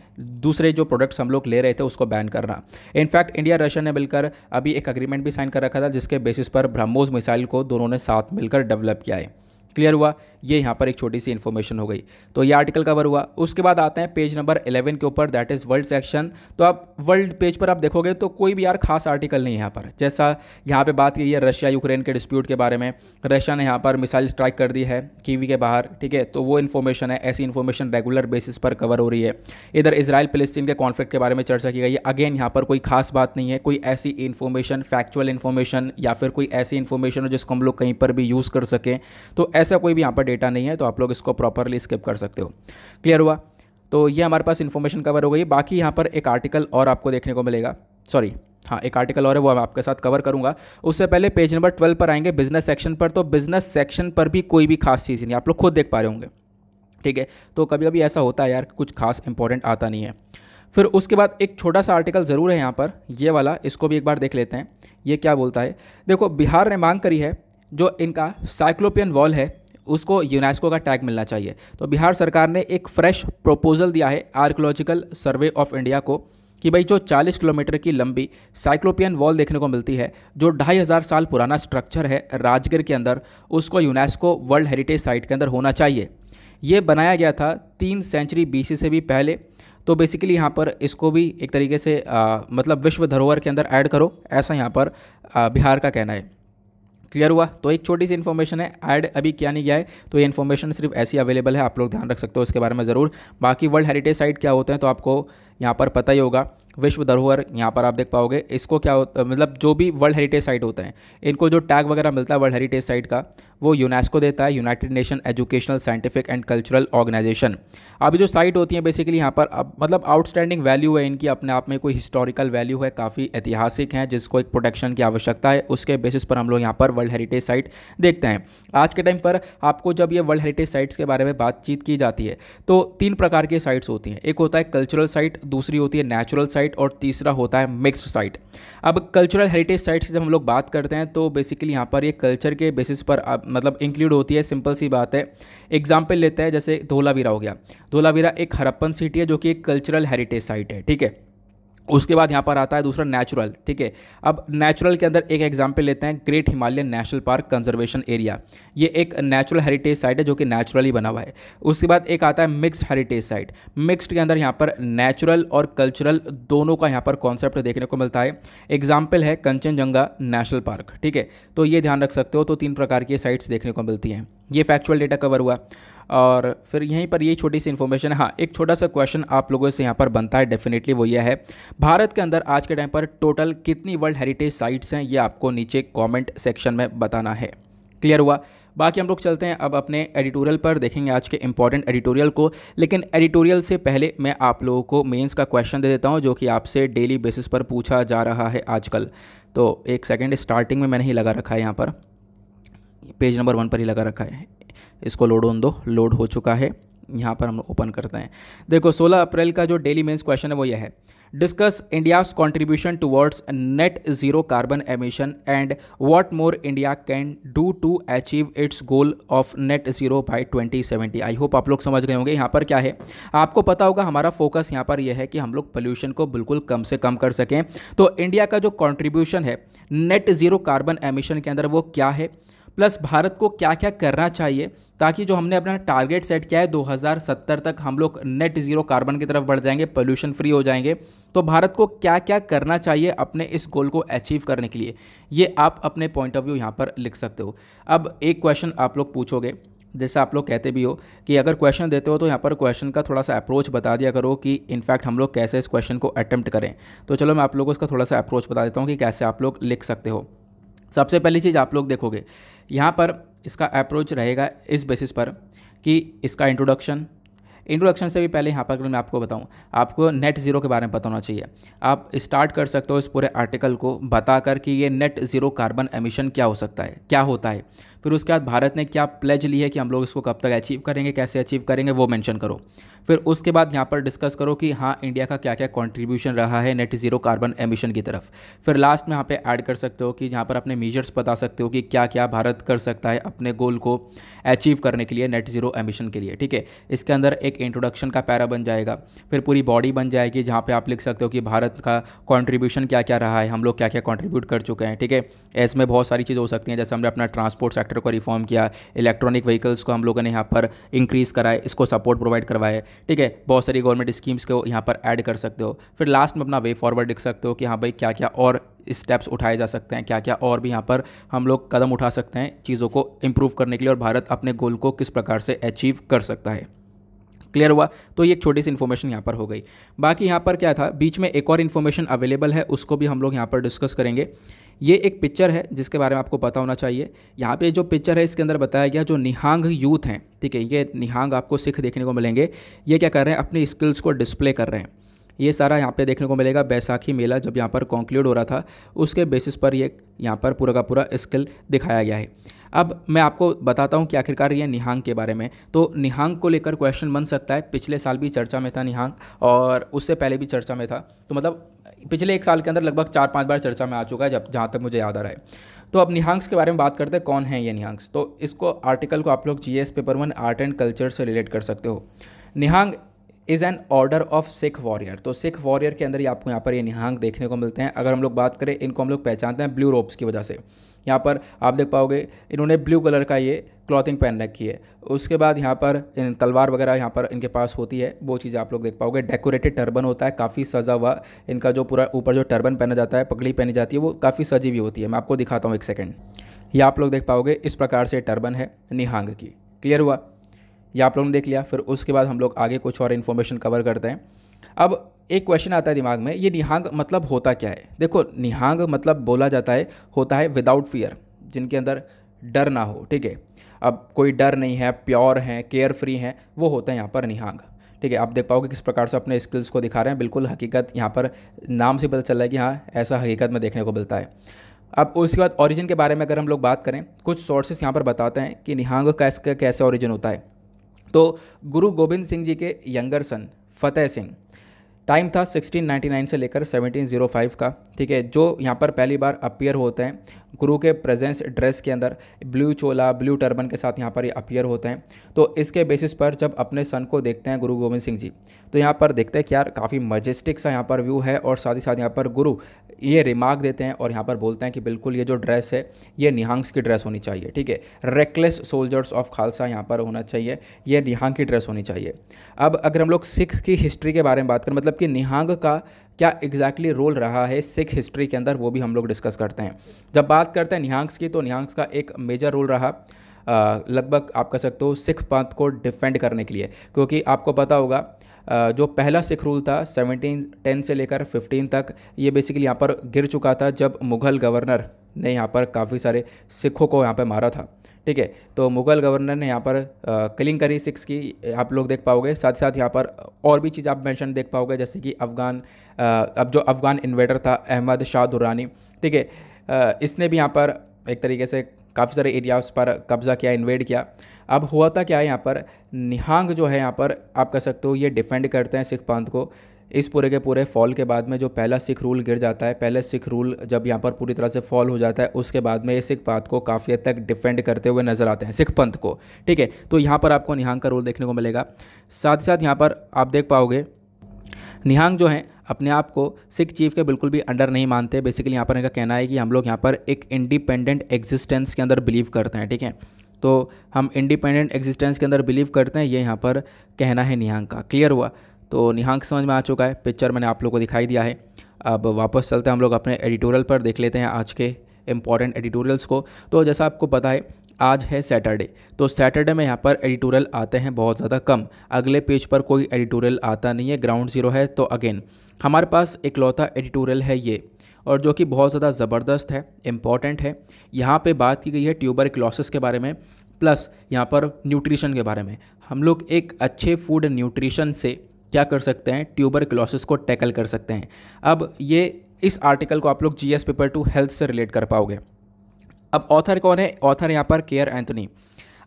दूसरे जो प्रोडक्ट्स हम लोग ले रहे थे उसको बैन करना इनफैक्ट इंडिया रशिया ने मिलकर अभी एक अग्रीमेंट भी साइन कर रखा था जिसके बेसिस पर ब्रह्मोस मिसाइल को दोनों ने साथ मिलकर डेवलप किया है क्लियर हुआ ये यहाँ पर एक छोटी सी इन्फॉर्मेशन हो गई तो ये आर्टिकल कवर हुआ उसके बाद आते हैं पेज नंबर एलेवन के ऊपर दैट इज़ वर्ल्ड सेक्शन तो आप वर्ल्ड पेज पर आप देखोगे तो कोई भी यार खास आर्टिकल नहीं है यहाँ पर जैसा यहाँ पर बात की है रशिया यूक्रेन के डिस्प्यूट के बारे में रशिया ने यहाँ पर मिसाइल स्ट्राइक कर दी है कीवी के बाहर ठीक है तो वो इन्फॉर्मेशन है ऐसी इन्फॉर्मेशन रेगुलर बेसिस पर कवर हो रही है इधर इसराइल फलस्तीन के कॉन्फ्लिक्ट के बारे में चर्चा की गई है अगेन यहाँ पर कोई खास बात नहीं है कोई ऐसी इन्फॉर्मेशन फैक्चुअल इन्फॉर्मेशन या फिर कोई ऐसी इन्फॉर्मेशन हो जिसको हम लोग कहीं पर भी यूज़ कर सकें तो ऐसा कोई भी यहाँ पर डेटा नहीं है तो आप लोग इसको प्रॉपरली स्किप कर सकते हो क्लियर हुआ तो ये हमारे पास इन्फॉर्मेशन कवर हो गई बाकी यहाँ पर एक आर्टिकल और आपको देखने को मिलेगा सॉरी हाँ एक आर्टिकल और है वो मैं आपके साथ कवर करूंगा उससे पहले पेज नंबर ट्वेल्व पर आएंगे बिजनेस सेक्शन पर तो बिजनेस सेक्शन पर भी कोई भी खास चीज़ नहीं आप लोग खुद देख पा रहे होंगे ठीक है तो कभी कभी ऐसा होता है यार कुछ खास इंपॉर्टेंट आता नहीं है फिर उसके बाद एक छोटा सा आर्टिकल ज़रूर है यहाँ पर ये वाला इसको भी एक बार देख लेते हैं ये क्या बोलता है देखो बिहार ने मांग करी है जो इनका साइक्लोपियन वॉल है उसको यूनेस्को का टैग मिलना चाहिए तो बिहार सरकार ने एक फ्रेश प्रपोजल दिया है आर्कोलॉजिकल सर्वे ऑफ इंडिया को कि भाई जो 40 किलोमीटर की लंबी साइक्लोपियन वॉल देखने को मिलती है जो ढाई हज़ार साल पुराना स्ट्रक्चर है राजगिर के अंदर उसको यूनेस्को वर्ल्ड हेरिटेज साइट के अंदर होना चाहिए ये बनाया गया था तीन सेंचुरी बी से भी पहले तो बेसिकली यहाँ पर इसको भी एक तरीके से आ, मतलब विश्व धरोहर के अंदर ऐड करो ऐसा यहाँ पर आ, बिहार का कहना है क्लियर हुआ तो एक छोटी सी इन्फॉर्मेशन है ऐड अभी क्या नहीं गया है तो ये इन्फॉर्मेशन सिर्फ ऐसी अवेलेबल है आप लोग ध्यान रख सकते हो इसके बारे में ज़रूर बाकी वर्ल्ड हेरिटेज साइट क्या होते हैं तो आपको यहाँ पर पता ही होगा विश्व धरोहर यहाँ पर आप देख पाओगे इसको क्या होता मतलब जो भी वर्ल्ड हेरिटेज साइट होते हैं इनको जो टैग वगैरह मिलता है वर्ल्ड हेरिटेज साइट का वो यूनेस्को देता है United Nation Educational Scientific and Cultural Organisation अभी जो साइट होती है बेसिकली यहाँ पर अब मतलब आउटस्टैंडिंग वैल्यू है इनकी अपने आप में कोई हिस्टोरिकल वैल्यू है काफ़ी ऐतिहासिक हैं जिसको एक प्रोटेक्शन की आवश्यकता है उसके बेसिस पर हम लोग यहाँ पर वर्ल्ड हेरिटेज साइट देखते हैं आज के टाइम पर आपको जब ये वर्ल्ड हेरिटेज साइट्स के बारे में बातचीत की जाती है तो तीन प्रकार की साइट्स होती हैं एक होता है कल्चरल साइट दूसरी होती है नेचुरल साइट और तीसरा होता है मिक्स साइट अब कल्चरल हेरिटेज साइट से जब हम लोग बात करते हैं तो बेसिकली यहाँ पर ये कल्चर के बेसिस पर मतलब इंक्लूड होती है सिंपल सी बात है एग्जाम्पल लेते हैं जैसे धोलावीरा हो गया धोलावीरा एक हरप्पन सिटी है जो कि एक कल्चरल हेरिटेज साइट है ठीक है उसके बाद यहाँ पर आता है दूसरा नेचुरल ठीक है अब नेचुरल के अंदर एक एग्जाम्पल लेते हैं Great Himalayan National Park Conservation Area ये एक नेचुरल हेरिटेज साइट है जो कि नेचुरली बना हुआ है उसके बाद एक आता है मिक्स्ड हेरिटेज साइट मिक्स्ड के अंदर यहाँ पर नेचुरल और कल्चरल दोनों का यहाँ पर कॉन्सेप्ट देखने को मिलता है एग्जाम्पल है कंचनजंगा नेशनल पार्क ठीक है तो ये ध्यान रख सकते हो तो तीन प्रकार की साइट्स देखने को मिलती हैं ये फैक्चुअल डेटा कवर हुआ और फिर यहीं पर ये छोटी सी इन्फॉर्मेशन हाँ एक छोटा सा क्वेश्चन आप लोगों से यहाँ पर बनता है डेफिनेटली वो यह है भारत के अंदर आज के टाइम पर टोटल कितनी वर्ल्ड हेरिटेज साइट्स हैं ये आपको नीचे कॉमेंट सेक्शन में बताना है क्लियर हुआ बाकी हम लोग चलते हैं अब अपने एडिटोरियल पर देखेंगे आज के इंपॉर्टेंट एडिटोरियल को लेकिन एडिटोरियल से पहले मैं आप लोगों को मेंस का क्वेश्चन दे देता हूँ जो कि आपसे डेली बेसिस पर पूछा जा रहा है आजकल तो एक सेकेंड स्टार्टिंग में मैंने ही लगा रखा है यहाँ पर पेज नंबर वन पर ही लगा रखा है इसको लोड ऑन दो लोड हो चुका है यहाँ पर हम ओपन करते हैं देखो 16 अप्रैल का जो डेली मेंस क्वेश्चन है वो यह है discuss India's contribution towards net zero carbon emission and what more India can do to achieve its goal of net zero by 2070 I hope आप लोग समझ गए होंगे यहाँ पर क्या है आपको पता होगा हमारा फोकस यहाँ पर यह है कि हम लोग पोल्यूशन को बिल्कुल कम से कम कर सकें तो इंडिया का जो कॉन्ट्रीब्यूशन है नेट जीरो कार्बन एमिशन के अंदर वो क्या है प्लस भारत को क्या क्या करना चाहिए ताकि जो हमने अपना टारगेट सेट किया है 2070 तक हम लोग नेट ज़ीरो कार्बन की तरफ बढ़ जाएंगे पोल्यूशन फ्री हो जाएंगे तो भारत को क्या क्या करना चाहिए अपने इस गोल को अचीव करने के लिए ये आप अपने पॉइंट ऑफ व्यू यहाँ पर लिख सकते हो अब एक क्वेश्चन आप लोग पूछोगे जैसे आप लोग कहते भी हो कि अगर क्वेश्चन देते हो तो यहाँ पर क्वेश्चन का थोड़ा सा अप्रोच बता दिया करो कि इनफैक्ट हम लोग कैसे इस क्वेश्चन को अटैम्प्ट करें तो चलो मैं आप लोगों को इसका थोड़ा सा अप्रोच बता देता हूँ कि कैसे आप लोग लिख सकते हो सबसे पहली चीज़ आप लोग देखोगे यहाँ पर इसका अप्रोच रहेगा इस बेसिस पर कि इसका इंट्रोडक्शन इंट्रोडक्शन से भी पहले यहाँ पर मैं आपको बताऊँ आपको नेट ज़ीरो के बारे में बताना चाहिए आप स्टार्ट कर सकते हो इस पूरे आर्टिकल को बताकर कि ये नेट ज़ीरो कार्बन एमिशन क्या हो सकता है क्या होता है फिर उसके बाद भारत ने क्या प्लेज ली है कि हम लोग इसको कब तक अचीव करेंगे कैसे अचीव करेंगे वो मैंशन करो फिर उसके बाद यहाँ पर डिस्कस करो कि हाँ इंडिया का क्या क्या कॉन्ट्रीब्यूशन रहा है नेट जीरो कार्बन एमिशन की तरफ फिर लास्ट में यहाँ पर ऐड कर सकते हो कि यहाँ पर अपने मेजर्स बता सकते हो कि क्या क्या भारत कर सकता है अपने गोल को अचीव करने के लिए नेट जीरो एमिशन के लिए ठीक है इसके अंदर एक इंट्रोडक्शन का पैरा बन जाएगा फिर पूरी बॉडी बन जाएगी जहाँ पर आप लिख सकते हो कि भारत का कॉन्ट्रीब्यूशन क्या क्या रहा है हम लोग क्या क्या कॉन्ट्रीब्यूट कर चुके हैं ठीक है इसमें बहुत सारी चीज़ हो सकती हैं जैसे हमने अपना ट्रांसपोर्ट सेक्टर को रिफॉर्म किया इलेक्ट्रॉनिक व्हीकल्स को हम लोगों ने यहाँ पर इंक्रीज़ कराए इसको सपोर्ट प्रोवाइड करवाए ठीक है बहुत सारी गवर्नमेंट स्कीम्स को यहाँ पर ऐड कर सकते हो फिर लास्ट में अपना वे फॉरवर्ड लिख सकते हो कि हाँ भाई क्या क्या और स्टेप्स उठाए जा सकते हैं क्या क्या और भी यहाँ पर हम लोग कदम उठा सकते हैं चीज़ों को इम्प्रूव करने के लिए और भारत अपने गोल को किस प्रकार से अचीव कर सकता है क्लियर हुआ तो ये एक छोटी सी इन्फॉर्मेशन यहाँ पर हो गई बाकी यहाँ पर क्या था बीच में एक और इन्फॉर्मेशन अवेलेबल है उसको भी हम लोग यहाँ पर डिस्कस करेंगे ये एक पिक्चर है जिसके बारे में आपको पता होना चाहिए यहाँ पे जो पिक्चर है इसके अंदर बताया गया जो निहांग यूथ हैं ठीक है ये निहांग आपको सिख देखने को मिलेंगे ये क्या कर रहे हैं अपनी स्किल्स को डिस्प्ले कर रहे हैं ये सारा यहाँ पे देखने को मिलेगा बैसाखी मेला जब यहाँ पर कॉन्क्लूड हो रहा था उसके बेसिस पर ये यहाँ पर पूरा का पूरा स्किल दिखाया गया है अब मैं आपको बताता हूँ कि आखिरकार ये निहांग के बारे में तो निहांग को लेकर क्वेश्चन बन सकता है पिछले साल भी चर्चा में था निहांग और उससे पहले भी चर्चा में था तो मतलब पिछले एक साल के अंदर लगभग चार पाँच बार चर्चा में आ चुका है जब जहाँ तक मुझे याद आ रहा है तो अब निहांग्स के बारे में बात करते हैं कौन है ये निहांग्स तो इसको आर्टिकल को आप लोग G paper one art and culture से रिलेट कर सकते हो Nihang is an order of Sikh warrior तो सिख वॉरियर के अंदर ही आपको यहाँ पर ये निहांग देखने को मिलते हैं अगर हम लोग बात करें इनको हम लोग पहचानते हैं ब्लू रोप्स की वजह से यहाँ पर आप देख पाओगे इन्होंने ब्लू कलर का ये क्लॉथिंग पहन रखी है उसके बाद यहाँ पर इन तलवार वगैरह यहाँ पर इनके पास होती है वो चीज़ आप लोग देख पाओगे डेकोरेटेड टर्बन होता है काफ़ी सजा हुआ इनका जो पूरा ऊपर जो टर्बन पहना जाता है पगड़ी पहनी जाती है वो काफ़ी सजी हुई होती है मैं आपको दिखाता हूँ एक सेकेंड ये आप लोग देख पाओगे इस प्रकार से टर्बन है निहांग की क्लियर हुआ ये आप लोगों ने देख लिया फिर उसके बाद हम लोग आगे कुछ और इन्फॉर्मेशन कवर करते हैं अब एक क्वेश्चन आता है दिमाग में ये निहांग मतलब होता क्या है देखो निहांग मतलब बोला जाता है होता है विदाउट फियर जिनके अंदर डर ना हो ठीक है अब कोई डर नहीं है प्योर हैं केयर फ्री हैं वो होते हैं यहाँ पर निहांग ठीक है आप देख पाओगे किस प्रकार से अपने स्किल्स को दिखा रहे हैं बिल्कुल हकीकत यहाँ पर नाम से पता चल रहा है कि हाँ ऐसा हकीकत में देखने को मिलता है अब उसके बाद ओरिजिन के बारे में अगर हम लोग बात करें कुछ सोर्सेस यहाँ पर बताते हैं कि निहांग कैसे कैसे ओरिजिन होता है तो गुरु गोविंद सिंह जी के younger son Fateh Singh time था 1699 से लेकर 1705 का ठीक है जो यहाँ पर पहली बार अपीयर होते हैं गुरु के प्रेजेंस ड्रेस के अंदर ब्लू चोला ब्लू टर्बन के साथ यहाँ पर ये अपियर होते हैं तो इसके बेसिस पर जब अपने सन को देखते हैं गुरु गोविंद सिंह जी तो यहाँ पर देखते हैं कि यार काफ़ी मजेस्टिक सा यहाँ पर व्यू है और साथ ही साथ यहाँ पर गुरु ये रिमार्क देते हैं और यहाँ पर बोलते हैं कि बिल्कुल ये जो ड्रेस है ये निहांग्स की ड्रेस होनी चाहिए ठीक है रेकलेस सोल्जर्स ऑफ खालसा यहाँ पर होना चाहिए ये निहांग की ड्रेस होनी चाहिए अब अगर हम लोग सिख की हिस्ट्री के बारे में बात करें मतलब कि निहांग का क्या एग्जैक्टली रोल रहा है सिख हिस्ट्री के अंदर वो भी हम लोग डिस्कस करते हैं जब बात करते हैं निहांग्स की तो निहांग्स का एक मेजर रोल रहा लगभग आप कह सकते हो सिख पंथ को डिफेंड करने के लिए क्योंकि आपको पता होगा जो पहला सिख रूल था 1710 से लेकर 15 तक ये बेसिकली यहाँ पर गिर चुका था जब मुग़ल गवर्नर ने यहाँ पर काफ़ी सारे सिखों को यहाँ पर मारा था ठीक है तो मुगल गवर्नर ने यहाँ पर करी सिक्स की आप लोग देख पाओगे साथ साथ यहाँ पर और भी चीज़ आप मेंशन देख पाओगे जैसे कि अफ़गान अब जो अफ़गान इन्वेटर था अहमद शाह दुरानी ठीक है इसने भी यहाँ पर एक तरीके से काफ़ी सारे एरियाज़ पर कब्ज़ा किया इन्वेड किया अब हुआ था क्या है यहाँ पर निहांग जो है यहाँ पर आप कह सकते हो ये डिफेंड करते हैं सिख पंथ को इस पूरे के पूरे फॉल के बाद में जो पहला सिख रूल गिर जाता है पहले सिख रूल जब यहाँ पर पूरी तरह से फॉल हो जाता है उसके बाद में ये सिख पंथ को काफ़ी हद तक डिफेंड करते हुए नजर आते हैं सिख पंथ को ठीक है तो यहाँ पर आपको निहांग का रूल देखने को मिलेगा साथ ही साथ यहाँ पर आप देख पाओगे निहांग जो हैं अपने आप को सिख चीफ के बिल्कुल भी अंडर नहीं मानते बेसिकली यहाँ पर इनका कहना है कि हम लोग यहाँ पर एक इंडिपेंडेंट एग्जिस्टेंस के अंदर बिलीव करते हैं ठीक है तो हम इंडिपेंडेंट एग्जिस्टेंस के अंदर बिलीव करते हैं ये यहाँ पर कहना है निहांग का क्लियर हुआ तो निहांक समझ में आ चुका है पिक्चर मैंने आप लोग को दिखाई दिया है अब वापस चलते हैं हम लोग अपने एडिटोरियल पर देख लेते हैं आज के इम्पॉर्टेंट एडिटोरियल्स को तो जैसा आपको पता है आज है सैटरडे तो सैटरडे में यहाँ पर एडिटोरियल आते हैं बहुत ज़्यादा कम अगले पेज पर कोई एडिटोरियल आता नहीं है ग्राउंड ज़ीरो है तो अगेन हमारे पास इकलौता एडिटोरियल है ये और जो कि बहुत ज़्यादा ज़बरदस्त है इम्पॉर्टेंट है यहाँ पे बात की गई है ट्यूबर क्लॉसेस के बारे में प्लस यहाँ पर न्यूट्रिशन के बारे में हम लोग एक अच्छे फूड न्यूट्रिशन से क्या कर सकते हैं ट्यूबर क्लॉसिस को टैकल कर सकते हैं अब ये इस आर्टिकल को आप लोग जी पेपर टू हेल्थ से रिलेट कर पाओगे अब ऑथर कौन है ऑथर यहाँ पर केयर एंथनी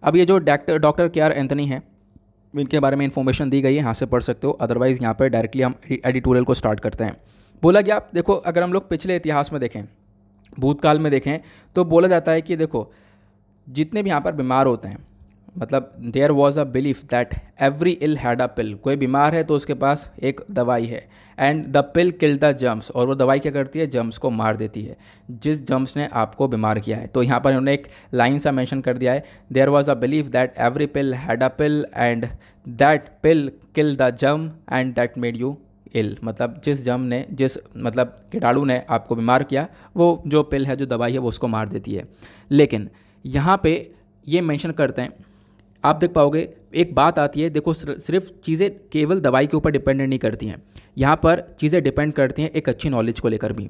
अब ये जो डॉक्टर डॉक्टर आर एंथनी है इनके बारे में इन्फॉर्मेशन दी गई है यहाँ से पढ़ सकते हो अदरवाइज़ यहाँ पर डायरेक्टली हम एडिटोरियल को स्टार्ट करते हैं बोला गया देखो अगर हम लोग पिछले इतिहास में देखें भूतकाल में देखें तो बोला जाता है कि देखो जितने भी यहाँ पर बीमार होते हैं मतलब there was a belief that every ill had a pill कोई बीमार है तो उसके पास एक दवाई है and the pill kill the germs और वो दवाई क्या करती है जम्स को मार देती है जिस जम्स ने आपको बीमार किया है तो यहाँ पर उन्होंने एक लाइन सा मैंशन कर दिया है there was a belief that every pill had a pill and that pill kill the germ and that made you ill मतलब जिस जम ने जिस मतलब कीटाणु ने आपको बीमार किया वो जो पिल है जो दवाई है वो उसको मार देती है लेकिन यहाँ पे ये मेंशन करते हैं आप देख पाओगे एक बात आती है देखो सिर्फ चीज़ें केवल दवाई के ऊपर डिपेंड नहीं करती हैं यहाँ पर चीज़ें डिपेंड करती हैं एक अच्छी नॉलेज को लेकर भी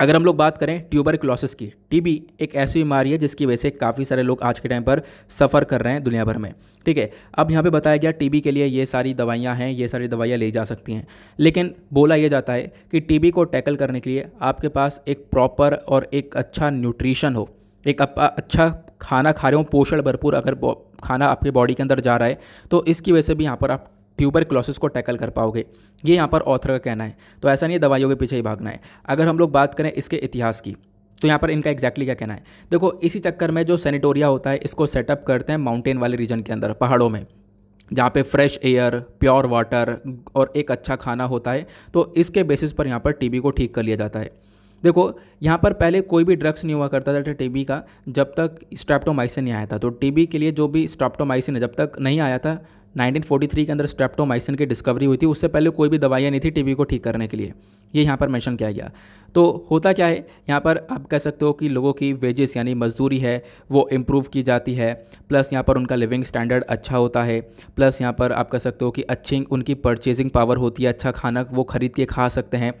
अगर हम लोग बात करें ट्यूबर क्लॉसिस की टीबी एक ऐसी बीमारी है जिसकी वजह से काफ़ी सारे लोग आज के टाइम पर सफ़र कर रहे हैं दुनिया भर में ठीक है अब यहाँ पे बताया गया टीबी के लिए ये सारी दवाइयाँ हैं ये सारी दवाइयाँ ली जा सकती हैं लेकिन बोला यह जाता है कि टीबी को टैकल करने के लिए आपके पास एक प्रॉपर और एक अच्छा न्यूट्रीशन हो एक अच्छा खाना खा रहे हो पोषण भरपूर अगर खाना आपके बॉडी के अंदर जा रहा है तो इसकी वजह से भी यहाँ पर आप ट्यूबर क्लोसिस को टैकल कर पाओगे ये यहाँ पर ऑथर का कहना है तो ऐसा नहीं है दवाइयों के पीछे ही भागना है अगर हम लोग बात करें इसके इतिहास की तो यहाँ पर इनका exactly क्या कहना है देखो इसी चक्कर में जो सैनिटोरिया होता है इसको सेटअप करते हैं माउंटेन वाले रीजन के अंदर पहाड़ों में जहाँ पे फ्रेश एयर प्योर वाटर और एक अच्छा खाना होता है तो इसके बेसिस पर यहाँ पर टीबी को ठीक कर लिया जाता है देखो यहाँ पर पहले कोई भी ड्रग्स नहीं हुआ करता था टीबी का जब तक स्ट्रैप्टोमाइसिन नहीं आया था तो टीबी के लिए जो भी स्ट्रैप्टोमाइसिन जब तक नहीं आया था 1943 के अंदर स्ट्रेप्टोमाइसिन की डिस्कवरी हुई थी उससे पहले कोई भी दवाइयाँ नहीं थी टीबी को ठीक करने के लिए ये यहाँ पर मेंशन किया गया तो होता क्या है यहाँ पर आप कह सकते हो कि लोगों की वेजेस यानी मजदूरी है वो इम्प्रूव की जाती है प्लस यहाँ पर उनका लिविंग स्टैंडर्ड अच्छा होता है प्लस यहाँ पर आप कह सकते हो कि अच्छी उनकी परचेजिंग पावर होती है अच्छा खाना वो खरीद के खा सकते हैं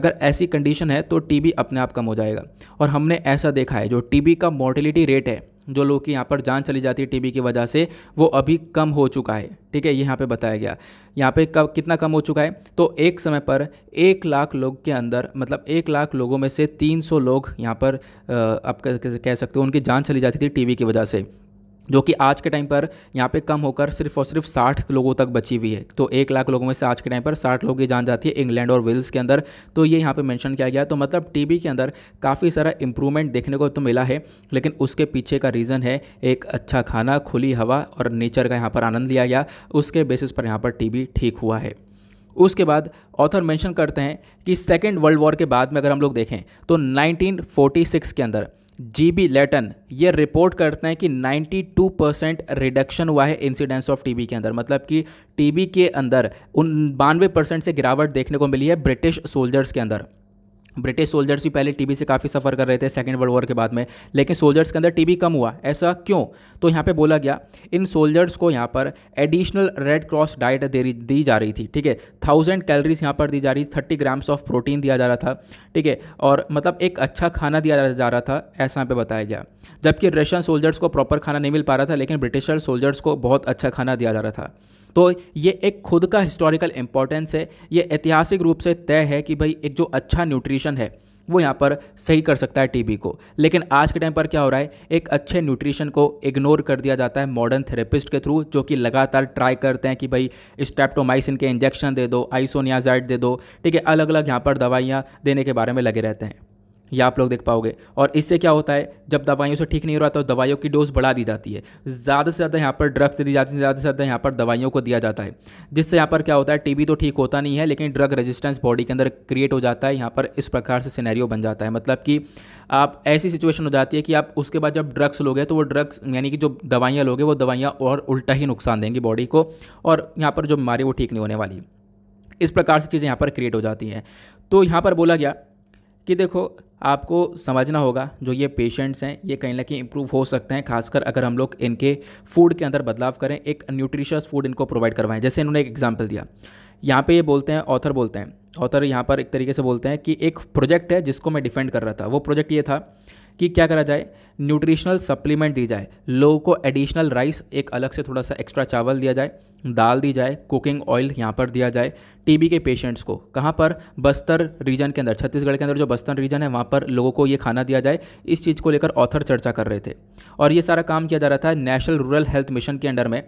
अगर ऐसी कंडीशन है तो टी अपने आप कम हो जाएगा और हमने ऐसा देखा है जो टी का मोर्टिलिटी रेट है जो लोग की यहाँ पर जान चली जाती है टीबी की वजह से वो अभी कम हो चुका है ठीक है ये यहाँ पे बताया गया यहाँ पे कब कितना कम हो चुका है तो एक समय पर एक लाख लोग के अंदर मतलब एक लाख लोगों में से 300 लोग यहाँ पर आप कह सकते हो उनकी जान चली जाती थी टीबी की वजह से जो कि आज के टाइम पर यहाँ पे कम होकर सिर्फ और सिर्फ 60 लोगों तक बची हुई है तो एक लाख लोगों में से आज के टाइम पर 60 लोग की जान जाती है इंग्लैंड और वेल्स के अंदर तो ये यहाँ पे मेंशन किया गया तो मतलब टीबी के अंदर काफ़ी सारा इंप्रूवमेंट देखने को तो मिला है लेकिन उसके पीछे का रीज़न है एक अच्छा खाना खुली हवा और नेचर का यहाँ पर आनंद लिया गया उसके बेसिस पर यहाँ पर टी ठीक हुआ है उसके बाद ऑथर मैंशन करते हैं कि सेकेंड वर्ल्ड वॉर के बाद में अगर हम लोग देखें तो नाइनटीन के अंदर जी बी लेटन ये रिपोर्ट करते हैं कि 92 परसेंट रिडक्शन हुआ है इंसिडेंस ऑफ टीबी के अंदर मतलब कि टीबी के अंदर उन बानवे परसेंट से गिरावट देखने को मिली है ब्रिटिश सोल्जर्स के अंदर ब्रिटिश सोल्जर्स भी पहले टीबी से काफ़ी सफ़र कर रहे थे सेकेंड वर्ल्ड वॉर के बाद में लेकिन सोल्जर्स के अंदर टीबी कम हुआ ऐसा क्यों तो यहाँ पे बोला गया इन सोल्जर्स को यहाँ पर एडिशनल रेड क्रॉस डाइट दे दी जा रही थी ठीक है थाउजेंड कैलोरीज यहाँ पर दी जा रही थी थर्टी ग्राम्स ऑफ प्रोटीन दिया जा रहा था ठीक है और मतलब एक अच्छा खाना दिया जा रहा था ऐसा यहाँ पर बताया गया जबकि रशियन सोल्जर्स को प्रॉपर खाना नहीं मिल पा रहा था लेकिन ब्रिटिशर सोल्जर्स को बहुत अच्छा खाना दिया जा रहा था तो ये एक खुद का हिस्टोरिकल इम्पोर्टेंस है ये ऐतिहासिक रूप से तय है कि भाई एक जो अच्छा न्यूट्रिशन है वो यहाँ पर सही कर सकता है टीबी को लेकिन आज के टाइम पर क्या हो रहा है एक अच्छे न्यूट्रिशन को इग्नोर कर दिया जाता है मॉडर्न थेरेपिस्ट के थ्रू जो कि लगातार ट्राई करते हैं कि भाई स्टेप्टोमाइसिन के इंजेक्शन दे दो आइसोनियाजाइड दे दो ठीक है अलग अलग यहाँ पर दवाइयाँ देने के बारे में लगे रहते हैं ये आप लोग देख पाओगे और इससे क्या होता है जब दवाइयों से ठीक नहीं हो रहा तो दवाइयों की डोज बढ़ा दी जाती है ज़्यादा से ज़्यादा यहाँ पर ड्रग्स दी जाती है ज़्यादा से ज़्यादा यहाँ पर दवाइयों को दिया जाता है जिससे यहाँ पर क्या होता है टीबी तो ठीक होता नहीं है लेकिन ड्रग रेजिस्टेंस बॉडी के अंदर क्रिएट हो जाता है यहाँ पर इस प्रकार से सीनैरियो बन जाता है मतलब कि आप ऐसी सिचुएशन हो जाती है कि आप उसके बाद जब ड्रग्स लोगे तो वो ड्रग्स यानी कि जो दवाइयाँ लोगे वो दवाइयाँ और उल्टा ही नुकसान देंगी बॉडी को और यहाँ पर जो बीमारी वो ठीक नहीं होने वाली इस प्रकार से चीज़ें यहाँ पर क्रिएट हो जाती हैं तो यहाँ पर बोला गया कि देखो आपको समझना होगा जो ये पेशेंट्स हैं ये कहीं ना कहीं इंप्रूव हो सकते हैं खासकर अगर हम लोग इनके फूड के अंदर बदलाव करें एक न्यूट्रिशियस फूड इनको प्रोवाइड करवाएं जैसे इन्होंने एक एग्जाम्पल दिया यहाँ पे ये बोलते हैं ऑथर बोलते हैं ऑथर यहाँ पर एक तरीके से बोलते हैं कि एक प्रोजेक्ट है जिसको मैं डिफेंड कर रहा था वो प्रोजेक्ट ये था कि क्या करा जाए न्यूट्रिशनल सप्लीमेंट दी जाए लोगों को एडिशनल राइस एक अलग से थोड़ा सा एक्स्ट्रा चावल दिया जाए दाल दी जाए कुकिंग ऑयल यहाँ पर दिया जाए टीबी के पेशेंट्स को कहाँ पर बस्तर रीजन के अंदर छत्तीसगढ़ के अंदर जो बस्तर रीजन है वहाँ पर लोगों को ये खाना दिया जाए इस चीज़ को लेकर ऑथर चर्चा कर रहे थे और ये सारा काम किया जा रहा था नेशनल रूरल हेल्थ मिशन के अंडर में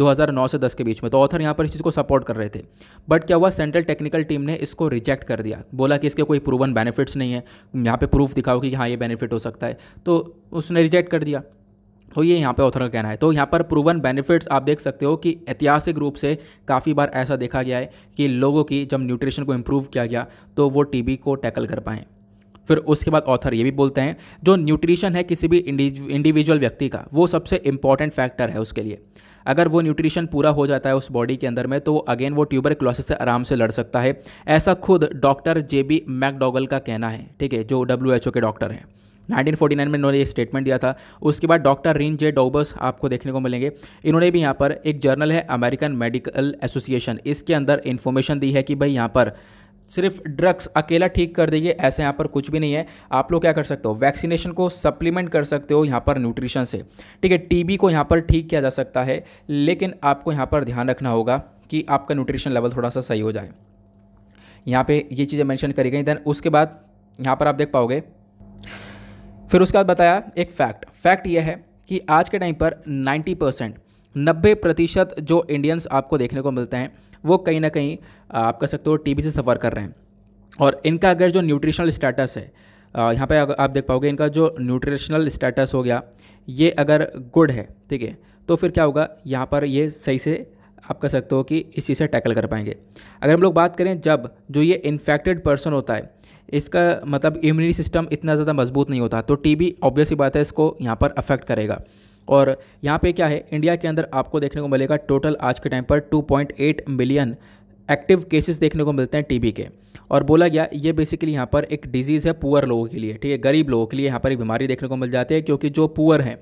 2009 से 10 के बीच में तो ऑथर यहाँ पर इस चीज़ को सपोर्ट कर रहे थे बट क्या हुआ सेंट्रल टेक्निकल टीम ने इसको रिजेक्ट कर दिया बोला कि इसके कोई प्रूवन बेनिफिट्स नहीं है यहाँ पे प्रूफ दिखाओ कि हाँ ये बेनिफिट हो सकता है तो उसने रिजेक्ट कर दिया तो ये यहाँ पे ऑथर का कहना है तो यहाँ पर प्रूवन बेनिफिट्स आप देख सकते हो कि ऐतिहासिक रूप से काफ़ी बार ऐसा देखा गया है कि लोगों की जब न्यूट्रिशन को इम्प्रूव किया गया तो वो टीबी को टैकल कर पाएँ फिर उसके बाद ऑथर ये भी बोलते हैं जो न्यूट्रिशन है किसी भी इंडिविजुअल व्यक्ति का वो सबसे इंपॉर्टेंट फैक्टर है उसके लिए अगर वो न्यूट्रिशन पूरा हो जाता है उस बॉडी के अंदर में तो अगेन वो ट्यूबर क्लोसिस से आराम से लड़ सकता है ऐसा खुद डॉक्टर जे बी मैकडोगल का कहना है ठीक है जो डब्ल्यू के डॉक्टर हैं 1949 में इन्होंने ये स्टेटमेंट दिया था उसके बाद डॉक्टर रिन जे डोबस आपको देखने को मिलेंगे इन्होंने भी यहाँ पर एक जर्नल है अमेरिकन मेडिकल एसोसिएशन इसके अंदर इन्फॉर्मेशन दी है कि भाई यहाँ पर सिर्फ ड्रग्स अकेला ठीक कर देगी ऐसे यहाँ पर कुछ भी नहीं है आप लोग क्या कर सकते हो वैक्सीनेशन को सप्लीमेंट कर सकते हो यहाँ पर न्यूट्रिशन से ठीक है टीबी को यहाँ पर ठीक किया जा सकता है लेकिन आपको यहाँ पर ध्यान रखना होगा कि आपका न्यूट्रिशन लेवल थोड़ा सा सही हो जाए यहाँ पे ये चीज़ें मेंशन करी गई देन उसके बाद यहाँ पर आप देख पाओगे फिर उसके बाद बताया एक फैक्ट फैक्ट यह है कि आज के टाइम पर 90 परसेंट नब्बे प्रतिशत जो इंडियंस आपको देखने को मिलते हैं वो कहीं ना कहीं आप कह सकते हो टी से सफ़र कर रहे हैं और इनका अगर जो न्यूट्रिशनल स्टेटस है यहाँ पे आप देख पाओगे इनका जो न्यूट्रिशनल स्टेटस हो गया ये अगर गुड है ठीक है तो फिर क्या होगा यहाँ पर ये सही से आप कह सकते हो कि इस चीज़ से टैकल कर पाएंगे अगर हम लोग बात करें जब जो ये इन्फेक्टेड पर्सन होता है इसका मतलब इम्यूनिटी सिस्टम इतना ज़्यादा मजबूत नहीं होता तो टीबी ऑब्वियसली बात है इसको यहाँ पर अफेक्ट करेगा और यहाँ पे क्या है इंडिया के अंदर आपको देखने को मिलेगा टोटल आज के टाइम पर 2.8 मिलियन एक्टिव केसेस देखने को मिलते हैं टीबी के और बोला गया ये बेसिकली यहाँ पर एक डिजीज़ है पुअर लोगों के लिए ठीक है गरीब लोगों के लिए यहाँ पर एक बीमारी देखने को मिल जाती है क्योंकि जो पुअर हैं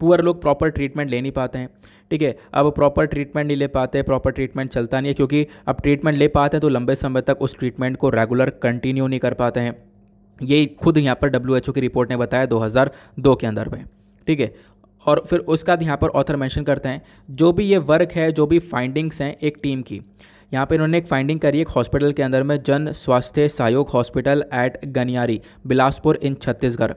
पुअर लोग प्रॉपर ट्रीटमेंट ले नहीं पाते हैं ठीक है अब प्रॉपर ट्रीटमेंट नहीं ले पाते प्रॉपर ट्रीटमेंट चलता नहीं है क्योंकि अब ट्रीटमेंट ले पाते हैं तो लंबे समय तक उस ट्रीटमेंट को रेगुलर कंटिन्यू नहीं कर पाते हैं ये खुद यहाँ पर डब्ल्यू की रिपोर्ट ने बताया 2002 के अंदर में ठीक है और फिर उसके बाद यहाँ पर ऑथर मेंशन करते हैं जो भी ये वर्क है जो भी फाइंडिंग्स हैं एक टीम की यहाँ पे इन्होंने एक फाइंडिंग करी एक हॉस्पिटल के अंदर में Jan Swasthya Sahyog hospital at Ganiyari Bilaspur in Chhattisgarh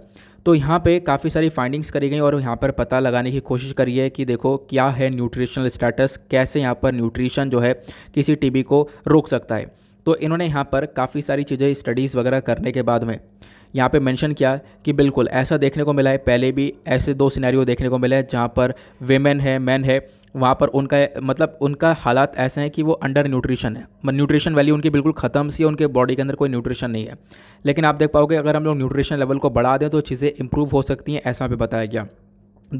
तो यहाँ पे काफ़ी सारी फाइंडिंग्स करी गई और यहाँ पर पता लगाने की कोशिश करी है कि देखो क्या है न्यूट्रिशनल स्टेटस कैसे यहाँ पर न्यूट्रिशन जो है किसी टी को रोक सकता है तो इन्होंने यहाँ पर काफ़ी सारी चीज़ें स्टडीज़ वगैरह करने के बाद में यहाँ पे मेंशन किया कि बिल्कुल ऐसा देखने को मिला है पहले भी ऐसे दो सिनेरियो देखने को मिले हैं जहाँ पर वेमेन है मैन है वहाँ पर उनका मतलब उनका हालात ऐसे हैं कि वो अंडर न्यूट्रिशन है न्यूट्रिशन वैल्यू उनकी बिल्कुल ख़त्म सी है उनके बॉडी के अंदर कोई न्यूट्रिशन नहीं है लेकिन आप देख पाओगे अगर हम लोग न्यूट्रिशन लेवल को बढ़ा दें तो चीज़ें इंप्रूव हो सकती हैं ऐसा भी बताया गया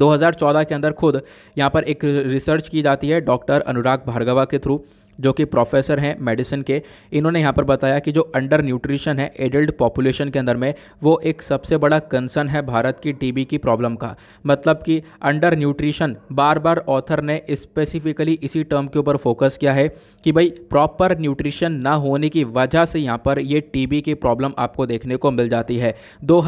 2014 के अंदर खुद यहाँ पर एक रिसर्च की जाती है डॉक्टर अनुराग भार्गवा के थ्रू जो कि प्रोफेसर हैं मेडिसिन के इन्होंने यहाँ पर बताया कि जो अंडर न्यूट्रिशन है एडल्ट पॉपुलेशन के अंदर में वो एक सबसे बड़ा कंसर्न है भारत की टीबी की प्रॉब्लम का मतलब कि अंडर न्यूट्रिशन बार बार ऑथर ने स्पेसिफिकली इसी टर्म के ऊपर फोकस किया है कि भाई प्रॉपर न्यूट्रिशन ना होने की वजह से यहाँ पर ये टी की प्रॉब्लम आपको देखने को मिल जाती है दो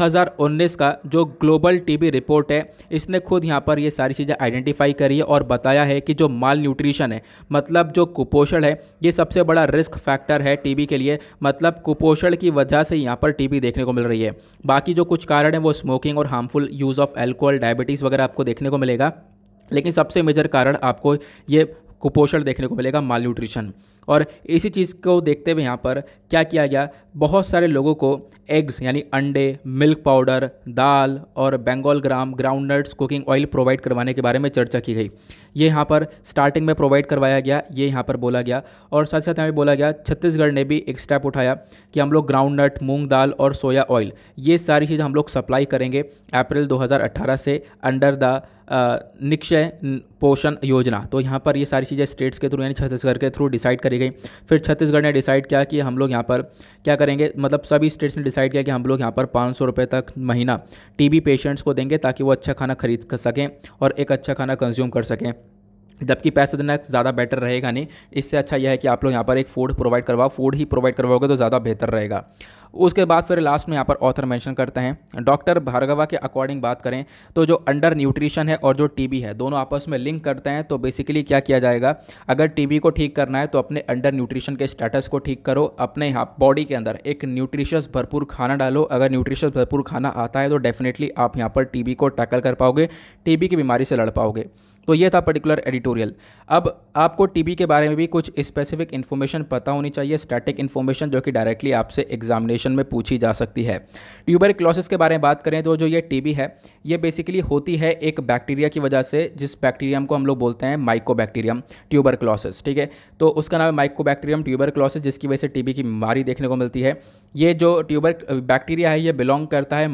का जो ग्लोबल टी रिपोर्ट है इसने खुद यहाँ पर ये सारी चीज़ें आइडेंटिफाई करी है और बताया है कि जो माल न्यूट्रिशन है मतलब जो कुपोषण कुपोषण है ये सबसे बड़ा रिस्क फैक्टर है टीबी के लिए मतलब कुपोषण की वजह से यहाँ पर टीबी देखने को मिल रही है बाकी जो कुछ कारण है वो स्मोकिंग और harmful use of alcohol diabetes वगैरह आपको देखने को मिलेगा लेकिन सबसे मेजर कारण आपको ये कुपोषण देखने को मिलेगा माल न्यूट्रिशन और इसी चीज़ को देखते हुए यहाँ पर क्या किया गया बहुत सारे लोगों को एग्स यानी अंडे मिल्क पाउडर दाल और Bengal gram groundnuts cooking oil provide करवाने के बारे में चर्चा की गई ये यहाँ पर स्टार्टिंग में प्रोवाइड करवाया गया ये यहाँ पर बोला गया और साथ साथ यहाँ पर बोला गया छत्तीसगढ़ ने भी एक स्टेप उठाया कि हम लोग ग्राउंड नट मूंग दाल और सोया ऑयल ये सारी चीज़ हम लोग सप्लाई करेंगे अप्रैल 2018 से अंडर द निक्षय पोषण योजना तो यहाँ पर ये सारी चीज़ें स्टेट्स के थ्रू यानी छत्तीसगढ़ के थ्रू डिसाइड करी गई फिर छत्तीसगढ़ ने डिसाइड किया कि हम लोग यहाँ पर क्या करेंगे मतलब सभी स्टेट्स ने डिसाइड किया कि हम लोग यहाँ पर पाँच सौ रुपये तक महीना टीबी पेशेंट्स को देंगे ताकि वो अच्छा खाना खरीद सकें और एक अच्छा खाना कंज्यूम कर सकें जबकि पैसा देना ज़्यादा बेटर रहेगा नहीं इससे अच्छा यह है कि आप लोग यहाँ पर एक फूड प्रोवाइड करवाओ फूड ही प्रोवाइड करवाओगे तो ज़्यादा बेहतर रहेगा उसके बाद फिर लास्ट में यहाँ पर ऑथर मेंशन करते हैं डॉक्टर भार्गवा के अकॉर्डिंग बात करें तो जो अंडर न्यूट्रिशन है और जो टीबी है दोनों आपस में लिंक करते हैं तो बेसिकली क्या किया जाएगा अगर टीबी को ठीक करना है तो अपने अंडर न्यूट्रिशन के स्टेटस को ठीक करो अपने यहाँ बॉडी के अंदर एक न्यूट्रिशस भरपूर खाना डालो अगर न्यूट्रिशस भरपूर खाना आता है तो डेफिनेटली आप यहाँ पर टी को टैकल कर पाओगे टी की बीमारी से लड़ पाओगे तो ये था पर्टिकुलर एडिटोरियल अब आपको टीबी के बारे में भी कुछ स्पेसिफिक इन्फॉर्मेशन पता होनी चाहिए स्टैटिक इन्फॉर्मेशन जो कि डायरेक्टली आपसे एग्जामिनेशन में पूछी जा सकती है क्लॉसिस के बारे में बात करें तो जो ये टीबी है ये बेसिकली होती है एक बैक्टीरिया की वजह से जिस बैक्टीरियम को हम लोग बोलते हैं माइकोबैक्टीरियम ट्यूबर ठीक है तो उसका नाम है माइकोबैक्टीरियम ट्यूबर जिसकी वजह से टीबी की बीमारी देखने को मिलती है ये जो ट्यूबर बैक्टीरिया है ये बिलोंग करता है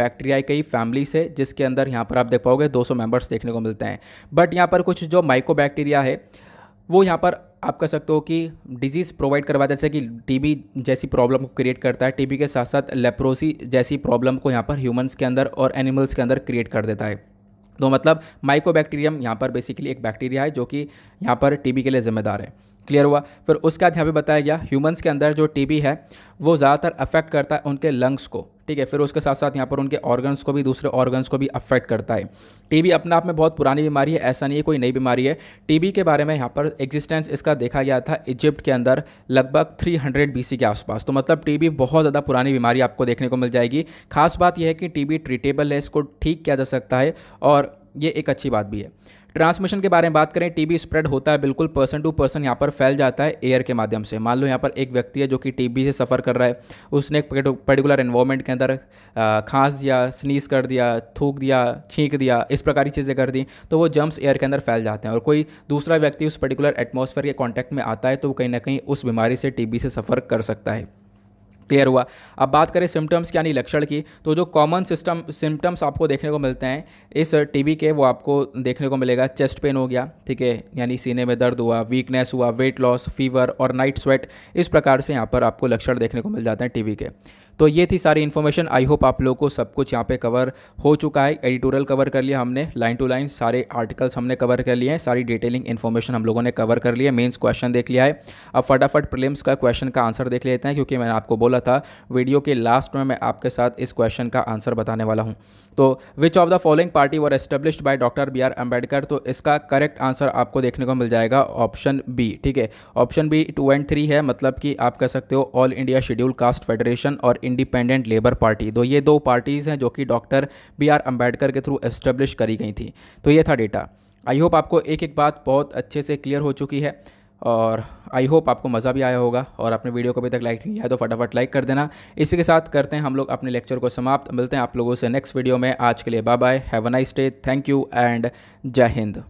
बैक्टीरिया की फैमिली से जिसके अंदर यहाँ पर आप देख पाओगे दो मेंबर्स देखने को मिलते हैं बट यहाँ पर कुछ जो माइको है वो यहाँ पर आप कह सकते हो कि डिजीज़ प्रोवाइड करवाता है जैसे कि टीबी जैसी प्रॉब्लम को क्रिएट करता है टीबी के साथ साथ लेप्रोसी जैसी प्रॉब्लम को यहाँ पर ह्यूमंस के अंदर और एनिमल्स के अंदर क्रिएट कर देता है तो मतलब माइकोबैक्टीरियम यहाँ पर बेसिकली एक बैक्टीरिया है जो कि यहाँ पर टीबी के लिए ज़िम्मेदार है क्लियर हुआ फिर उसके बाद यहाँ पे बताया गया ह्यूमंस के अंदर जो टीबी है वो ज़्यादातर अफेक्ट करता है उनके लंग्स को ठीक है फिर उसके साथ साथ यहाँ पर उनके ऑर्गन्स को भी दूसरे ऑर्गन्स को भी अफेक्ट करता है टीबी अपने आप में बहुत पुरानी बीमारी है ऐसा नहीं है कोई नई बीमारी है टीबी के बारे में यहाँ पर एग्जिस्टेंस इसका देखा गया था इजिप्ट के अंदर लगभग 300 हंड्रेड के आसपास तो मतलब टीबी बहुत ज़्यादा पुरानी बीमारी आपको देखने को मिल जाएगी खास बात यह है कि टी ट्रीटेबल है इसको ठीक किया जा सकता है और ये एक अच्छी बात भी है ट्रांसमिशन के बारे में बात करें टीबी स्प्रेड होता है बिल्कुल पर्सन टू पर्सन यहाँ पर फैल जाता है एयर के माध्यम से मान लो यहाँ पर एक व्यक्ति है जो कि टीबी से सफ़र कर रहा है उसने एक पर्टिकुलर इन्वायरमेंट के अंदर खांस दिया स्नीस कर दिया थूक दिया छींक दिया इस प्रकार की चीज़ें कर दी तो वो जम्स एयर के अंदर फैल जाते हैं और कोई दूसरा व्यक्ति उस पर्टिकुलर एटमोसफेयर के कॉन्टैक्ट में आता है तो वो कहीं ना कहीं उस बीमारी से टी से सफ़र कर सकता है क्लियर हुआ अब बात करें सिम्टम्स की यानी लक्षण की तो जो कॉमन सिस्टम सिम्टम्स आपको देखने को मिलते हैं इस टीबी के वो आपको देखने को मिलेगा चेस्ट पेन हो गया ठीक है यानी सीने में दर्द हुआ वीकनेस हुआ वेट लॉस फीवर और नाइट स्वेट इस प्रकार से यहाँ पर आपको लक्षण देखने को मिल जाते हैं टीबी के तो ये थी सारी इन्फॉर्मेशन आई होप आप लोग को सब कुछ यहाँ पे कवर हो चुका है एडिटोरियल कवर कर लिया हमने लाइन टू लाइन सारे आर्टिकल्स हमने कवर कर लिए हैं सारी डिटेलिंग इन्फॉर्मेशन हम लोगों ने कवर कर लिया मेन्स क्वेश्चन देख लिया है अब फटाफट प्रिलिम्स का क्वेश्चन का आंसर देख लेते हैं क्योंकि मैंने आपको बोला था वीडियो के लास्ट में मैं आपके साथ इस क्वेश्चन का आंसर बताने वाला हूँ तो which of the following party were established by doctor B R Ambedkar तो इसका करेक्ट आंसर आपको देखने को मिल जाएगा ऑप्शन बी ठीक है option B two and three है मतलब कि आप कह सकते हो all India schedule caste Federation और इंडिपेंडेंट लेबर पार्टी तो ये दो पार्टीज़ हैं जो कि डॉक्टर बी आर अम्बेडकर के थ्रू एस्टेब्लिश करी गई थी तो ये था डेटा आई होप आपको एक एक बात बहुत अच्छे से क्लियर हो चुकी है और आई होप आपको मज़ा भी आया होगा और आपने वीडियो को अभी तक लाइक नहीं किया तो फटाफट लाइक कर देना इसी के साथ करते हैं हम लोग अपने लेक्चर को समाप्त मिलते हैं आप लोगों से नेक्स्ट वीडियो में आज के लिए bye bye have a nice day thank you and जय हिंद